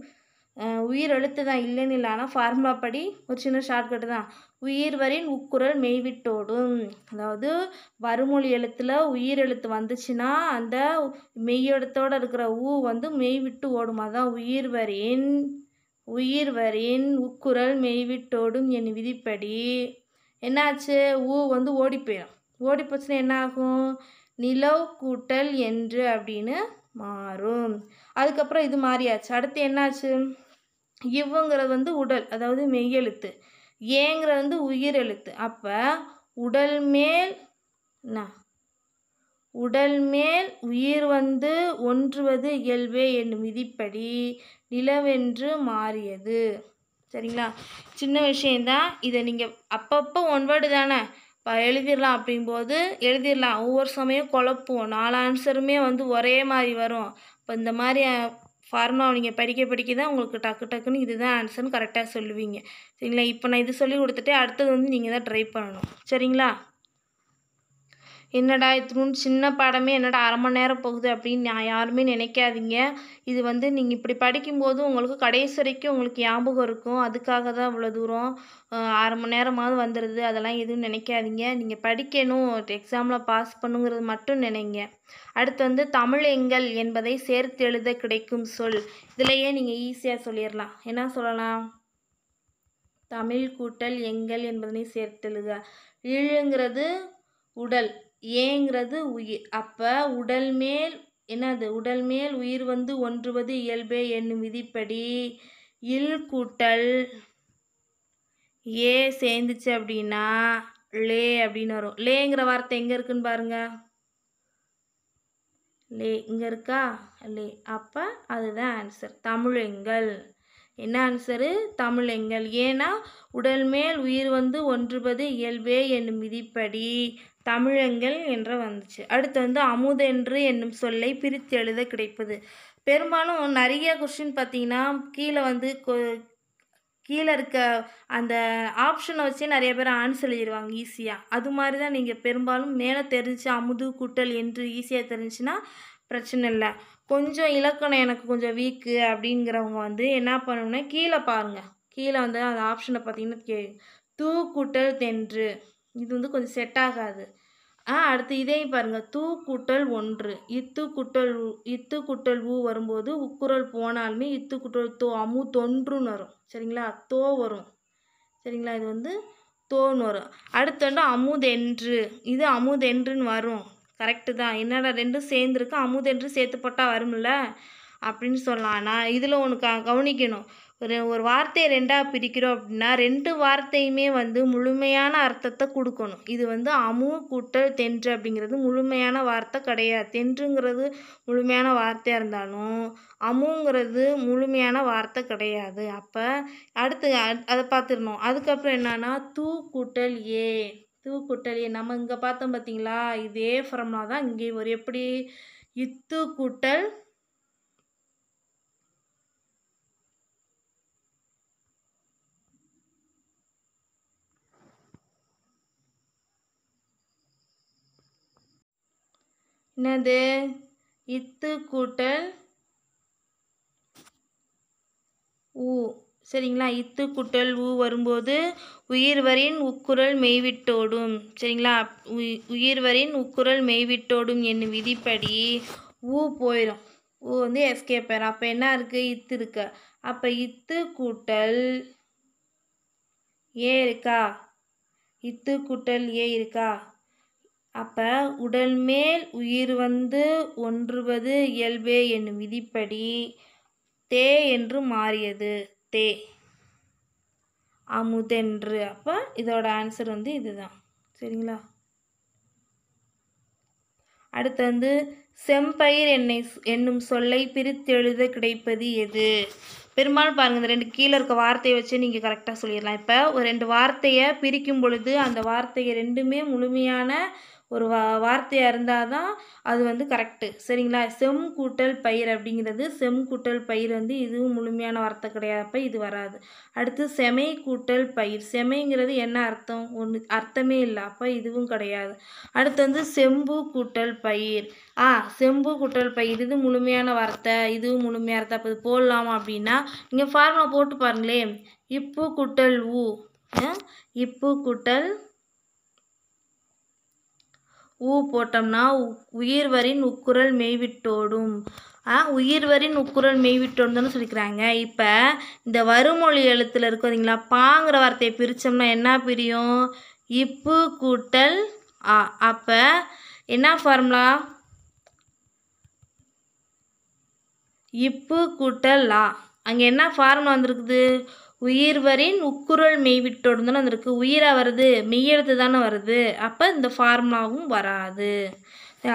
உயிர் எழுத்து தான் இல்லைன்னு இல்லை ஆனால் ஃபார்முலா படி ஒரு சின்ன ஷார்ட்கட் தான் உயிர் வரின் உக்குரல் மெய்விட்டோடும் அதாவது வறுமொழி எழுத்தில் உயிர் எழுத்து வந்துச்சுன்னா அந்த மெய்யெழுத்தோடு இருக்கிற ஊ வந்து மெய் விட்டு ஓடும் உயிர் வரின் உயிர் வரின் உக்குரல் மெய்விட்டோடும் என் விதிப்படி என்னாச்சு ஊ வந்து ஓடி போயிடும் ஓடி போச்சுன்னா என்ன ஆகும் நிலவு கூட்டல் என்று அப்படின்னு மாறும் அதுக்கப்புறம் இது மாறியாச்சு அடுத்து என்னாச்சு இவ்வுங்கிறது வந்து உடல் அதாவது மெய்யெழுத்து ஏங்கிறது வந்து உயிர் எழுத்து அப்போ உடல் மேல் என்ன உடல் மேல் உயிர் வந்து ஒன்றுவது இயல்பே என்னும் விதிப்படி நிலவென்று மாறியது சரிங்களா சின்ன விஷயந்தான் இதை நீங்கள் அப்பப்போ ஒன் வேர்டு தானே எழுதிடலாம் அப்படிங்கும்போது எழுதிடலாம் ஒவ்வொரு சமயம் குழப்பும் நாலு ஆன்சருமே வந்து ஒரே மாதிரி வரும் இப்போ இந்த மாதிரி ஃபார்முலா நீங்கள் படிக்க படிக்க தான் உங்களுக்கு டக்கு டக்குன்னு இதுதான் ஆன்சர்னு கரெக்டாக சொல்லுவீங்க சரிங்களா இப்போ நான் இது சொல்லி கொடுத்துட்டு அடுத்தது வந்து நீங்கள் தான் ட்ரை பண்ணணும் சரிங்களா என்னடா இத்தினூண்டு சின்ன பாடமே என்னடா அரை மணி நேரம் போகுது அப்படின்னு நான் யாருமே நினைக்காதீங்க இது வந்து நீங்கள் இப்படி படிக்கும்போது உங்களுக்கு கடைசி வரைக்கும் உங்களுக்கு ஞாபகம் இருக்கும் அதுக்காக தான் இவ்வளோ தூரம் அரை மணி நேரமாவது வந்துடுது அதெல்லாம் எதுவும் நினைக்காதீங்க நீங்கள் படிக்கணும் எக்ஸாமில் பாஸ் பண்ணுங்கிறது மட்டும் நினைங்க அடுத்து வந்து தமிழ் எங்கள் என்பதை சேர்த்து எழுத கிடைக்கும் சொல் இதிலையே நீங்கள் ஈஸியாக சொல்லிடலாம் என்ன சொல்லலாம் தமிழ் கூட்டல் எங்கள் என்பதனை சேர்த்தெழுக ஈழுங்கிறது உடல் ஏங்கிறது உயிர் அப்போ உடல் மேல் என்னது உடல் மேல் உயிர் வந்து ஒன்றுவது இயல்பே என்னும் விதிப்படி இல் கூட்டல் ஏ சேர்ந்துச்சு அப்படின்னா லே அப்படின்னு வரும் லேங்கிற வார்த்தை எங்கே இருக்குன்னு பாருங்க லே இங்கே இருக்கா லே அப்போ அதுதான் ஆன்சர் தமிழெங்கள் என்ன ஆன்சரு தமிழெங்கள் ஏன்னா உடல் மேல் உயிர் வந்து ஒன்றுபது இயல்பே என்னும் விதிப்படி தமிழங்கள் என்ற வந்துச்சு அடுத்து வந்து அமுதென்று என்னும் சொல்லை பிரித்து எழுத கிடைப்பது பெரும்பாலும் நிறைய கொஷின் பார்த்தீங்கன்னா கீழே வந்து கீழே இருக்க அந்த ஆப்ஷனை வச்சே நிறைய பேர் ஆன்சர் எழுதிடுவாங்க ஈஸியாக அது மாதிரி தான் நீங்கள் பெரும்பாலும் மேலே தெரிஞ்சு அமுது கூட்டல் என்று ஈஸியாக தெரிஞ்சுன்னா பிரச்சனை இல்லை கொஞ்சம் இலக்கணம் எனக்கு கொஞ்சம் வீக்கு அப்படிங்கிறவங்க வந்து என்ன பண்ணணும்னா கீழே பாருங்கள் கீழே வந்து அந்த ஆப்ஷனை பார்த்தீங்கன்னா கே தூ கூட்டல் தென்று இது வந்து கொஞ்சம் செட் ஆகாது ஆ அடுத்து இதையும் பாருங்கள் தூ குட்டல் ஒன்று இத்து குட்டல் இத்து குட்டல் ஊ வரும்போது உக்குரல் போனாலுமே இத்து குட்டல் தோ அமு தொன்றுன்னு வரும் சரிங்களா தோ வரும் சரிங்களா இது வந்து தோன்னு வரும் வந்து அமுதென்று இது அமுதென்றுன்னு வரும் கரெக்டு தான் என்னடா ரெண்டும் சேர்ந்துருக்கு அமுதென்று சேர்த்து போட்டால் வரும்ல அப்படின்னு சொல்லலாம் நான் இதில் ஒன்று க கவனிக்கணும் ஒரு ஒரு வார்த்தையை ரெண்டாக பிரிக்கிறோம் அப்படின்னா ரெண்டு வார்த்தையுமே வந்து முழுமையான அர்த்தத்தை கொடுக்கணும் இது வந்து அமு கூட்டல் தென்று அப்படிங்கிறது முழுமையான வார்த்தை கிடையாது தென்றுங்கிறது முழுமையான வார்த்தையாக இருந்தாலும் அமுங்கிறது முழுமையான வார்த்தை கிடையாது அப்போ அடுத்து அதை பார்த்துருந்தோம் அதுக்கப்புறம் என்னன்னா தூ கூட்டல் ஏ தூ கூட்டல் ஏ நம்ம இங்கே பார்த்தோம் பார்த்தீங்களா இதே ஃபார்முலா தான் இங்கே ஒரு எப்படி இத்து கூட்டல் என்னது இத்து கூட்டல் ஊ சரிங்களா இத்து குட்டல் ஊ வரும்போது உயிர்வரின் உக்குரல் மெய்விட்டோடும் சரிங்களா உயிர்வரின் உக்குரல் மெய்விட்டோடும் என்னும் விதிப்படி ஊ போயிடும் ஊ வந்து எஸ்கே போயிடும் அப்போ என்ன இருக்குது இத்து இருக்கு அப்போ இத்து கூட்டல் ஏ இருக்கா இத்து கூட்டல் ஏ இருக்கா அப்போ உடல் மேல் உயிர் வந்து ஒன்றுவது இயல்பே என்னும் விதிப்படி தே என்று மாறியது தே அமுதென்று அப்போ இதோட ஆன்சர் வந்து இதுதான் சரிங்களா அடுத்து வந்து செம்பயிர் என்னை என்னும் சொல்லை பிரித்தெழுத கிடைப்பது எது பெரும்பாலும் பாருங்க இந்த ரெண்டு கீழே இருக்க வார்த்தையை வச்சு நீங்கள் கரெக்டாக சொல்லிடலாம் இப்போ ஒரு ரெண்டு வார்த்தையை பிரிக்கும் பொழுது அந்த வார்த்தையை ரெண்டுமே முழுமையான ஒரு வா வார்த்தையாக இருந்தால் தான் அது வந்து கரெக்டு சரிங்களா செம் கூட்டல் பயிர் அப்படிங்கிறது செம் கூட்டல் பயிர் வந்து இதுவும் முழுமையான வார்த்தை கிடையாது அப்போ இது வராது அடுத்து செமை கூட்டல் பயிர் செமைங்கிறது என்ன அர்த்தம் ஒன்று அர்த்தமே இல்லை அப்போ இதுவும் கிடையாது அடுத்து வந்து செம்பு கூட்டல் பயிர் ஆ செம்பு கூட்டல் பயிர் இது முழுமையான வார்த்தை இதுவும் முழுமையாக அர்த்தம் அப்போ இது போடலாமா அப்படின்னா நீங்கள் ஃபார்முலா போட்டு பாருங்களேன் இப்பு கூட்டல் ஊ இப்பு கூட்டல் ஊ போட்டோம்னா உயிர்வரின் உக்குரல் மெய்விட்டோடும் உயிர்வரின் உக்குரல் மெய்விட்டோடுன்னு சொல்லிக்கிறாங்க இப்போ இந்த வருமொழி எழுத்தில் இருக்கும் இல்லைங்களா பாங்கிற வார்த்தையை பிரித்தோம்னா என்ன பிரியும் இப்பு கூட்டல் ஆ அப்போ என்ன ஃபார்முலா இப்பு கூட்டல் ஆ அங்கே என்ன ஃபார்முலா வந்திருக்குது உயிர்வரின் உக்குரல் மெய்விட்டோடு தானே இருக்குது உயிராக வருது மெய்யெழுத்து தானே வருது அப்போ இந்த ஃபார்முலாவும் வராது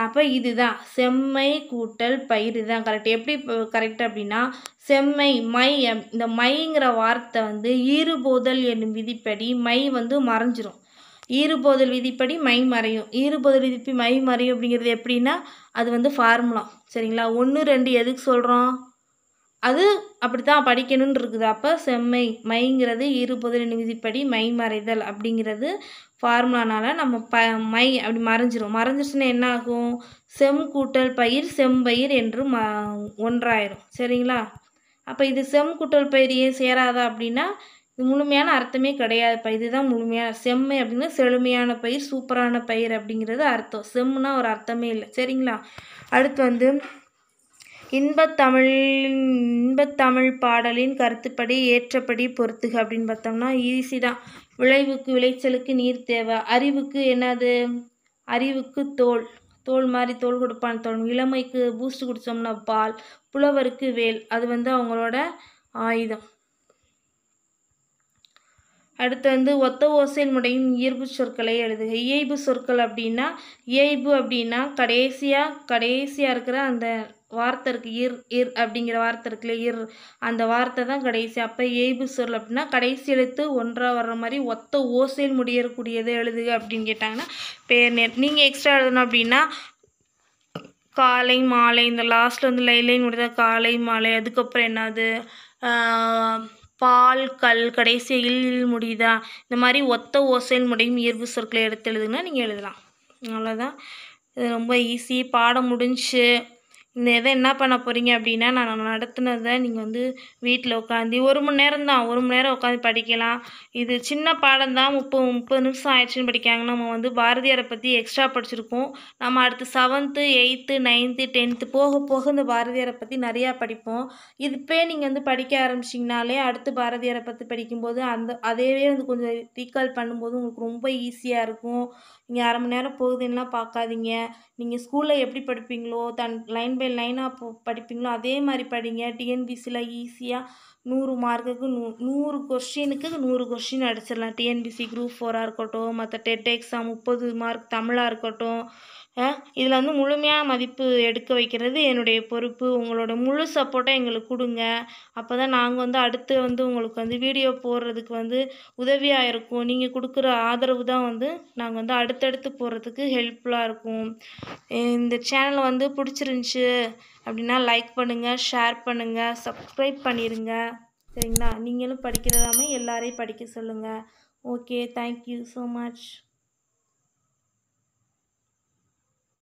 அப்போ இதுதான் செம்மை கூட்டல் பயிர் தான் கரெக்ட் எப்படி கரெக்ட் அப்படின்னா செம்மை மை இந்த மைங்கிற வார்த்தை வந்து ஈறுபோதல் என்னும் விதிப்படி மை வந்து மறைஞ்சிரும் ஈறுபோதல் விதிப்படி மை மறையும் ஈறுபோதல் விதிப்படி மை மறையும் அப்படிங்கிறது எப்படின்னா அது வந்து ஃபார்முலா சரிங்களா ஒன்று ரெண்டு எதுக்கு சொல்கிறோம் அது அப்படித்தான் படிக்கணும்னு இருக்குது அப்போ செம்மை மைங்கிறது இரு நிமிதிப்படி மை மறைதல் அப்படிங்கிறது ஃபார்முலானால் நம்ம ப மை அப்படி மறைஞ்சிரும் மறைஞ்சிருச்சுன்னா என்ன ஆகும் செம் கூட்டல் பயிர் செம்பயிர் என்று ம ஒன்றாயிரும் சரிங்களா அப்போ இது செம் கூட்டல் பயிர் ஏன் சேராதா அப்படின்னா இது முழுமையான அர்த்தமே கிடையாது இப்போ இதுதான் முழுமையான செம்மை அப்படின்னா செழுமையான பயிர் சூப்பரான பயிர் அப்படிங்கிறது அர்த்தம் செம்னா ஒரு அர்த்தமே இல்லை சரிங்களா அடுத்து வந்து இன்பத்தமிழ் இன்பத்தமிழ் பாடலின் கருத்துப்படி ஏற்றப்படி பொறுத்துக அப்படின்னு பார்த்தோம்னா ஈஸி தான் விளைவுக்கு விளைச்சலுக்கு நீர் தேவை அறிவுக்கு என்னது அறிவுக்கு தோல் தோல் மாதிரி தோல் கொடுப்பான் தோல் இளமைக்கு பூஸ்ட் குடித்தோம்னா பால் புலவருக்கு வேல் அது வந்து அவங்களோட ஆயுதம் அடுத்து வந்து ஒத்த ஓசையில் முடையும் இயல்பு சொற்களை எழுதுக இயைபு சொற்கள் அப்படின்னா இயைபு அப்படின்னா கடைசியாக கடைசியாக இருக்கிற அந்த வார்த்தை இருக்குது இர் இர் அப்படிங்கிற வார்த்தை இருக்குல்ல இர் அந்த வார்த்தை தான் கடைசி அப்போ ஏய்பு சொல் அப்படின்னா கடைசி எழுத்து ஒன்றாக வர்ற மாதிரி ஒத்த ஓசையில் முடியக்கூடியது எழுதுக அப்படின்னு கேட்டாங்கன்னா பேர் நேர் நீங்கள் எக்ஸ்ட்ரா எழுதணும் அப்படின்னா காலை மாலை இந்த லாஸ்ட்டில் வந்து லைலைன் முடிதா காலை மாலை அதுக்கப்புறம் என்னது பால் கல் கடைசியில் முடியுதா இந்த மாதிரி ஒத்த ஓசையில் முடியும் இயர்வு சொற்களை எடுத்து எழுதுங்கன்னா நீங்கள் எழுதலாம் அவ்வளோதான் இது ரொம்ப ஈஸி பாடம் முடிஞ்சு இந்த இதை என்ன பண்ண போகிறீங்க அப்படின்னா நான் நடத்துனதை நீங்கள் வந்து வீட்டில் உட்காந்து ஒரு மணி நேரம் தான் ஒரு மணி நேரம் உட்காந்து படிக்கலாம் இது சின்ன பாடம் தான் முப்பது முப்பது நிமிஷம் ஆயிடுச்சுன்னு படிக்காங்க நம்ம வந்து பாரதியாரை பற்றி எக்ஸ்ட்ரா படிச்சிருக்கோம் நம்ம அடுத்து செவன்த்து எயித்து நைன்த்து டென்த்து போக போக இந்த பாரதியாரை பற்றி நிறையா படிப்போம் இதுப்பே நீங்கள் வந்து படிக்க ஆரம்பிச்சிங்கனாலே அடுத்து பாரதியாரை பற்றி படிக்கும்போது அந்த அதையவே வந்து கொஞ்சம் ரீகால் பண்ணும்போது உங்களுக்கு ரொம்ப ஈஸியாக இருக்கும் நீங்கள் அரை மணி நேரம் போகுதுன்னுலாம் பார்க்காதீங்க நீங்கள் ஸ்கூலில் எப்படி படிப்பீங்களோ தன் லைன் பை லைனாக போ படிப்பீங்களோ அதே மாதிரி படிங்க டிஎன்பிசியில் ஈஸியாக நூறு மார்க்குக்கு நூ நூறு கொஷினுக்கு நூறு கொஷின் அடிச்சிடலாம் டிஎன்பிசி குரூப் ஃபோராக இருக்கட்டும் மற்ற டெட் எக்ஸாம் முப்பது மார்க் தமிழாக இருக்கட்டும் இதில் வந்து முழுமையாக மதிப்பு எடுக்க வைக்கிறது என்னுடைய பொறுப்பு உங்களோட முழு சப்போர்ட்டை எங்களுக்கு கொடுங்க அப்போ தான் நாங்கள் வந்து அடுத்து வந்து உங்களுக்கு வந்து வீடியோ போடுறதுக்கு வந்து உதவியாக இருக்கும் நீங்கள் கொடுக்குற ஆதரவு தான் வந்து நாங்கள் வந்து அடுத்தடுத்து போடுறதுக்கு ஹெல்ப்ஃபுல்லாக இருக்கும் இந்த சேனல் வந்து பிடிச்சிருந்துச்சி அப்படின்னா லைக் பண்ணுங்கள் ஷேர் பண்ணுங்கள் சப்ஸ்கிரைப் பண்ணிடுங்க சரிங்களா நீங்களும் படிக்கிறதாமல் எல்லாரையும் படிக்க சொல்லுங்கள் ஓகே தேங்க்யூ ஸோ மச்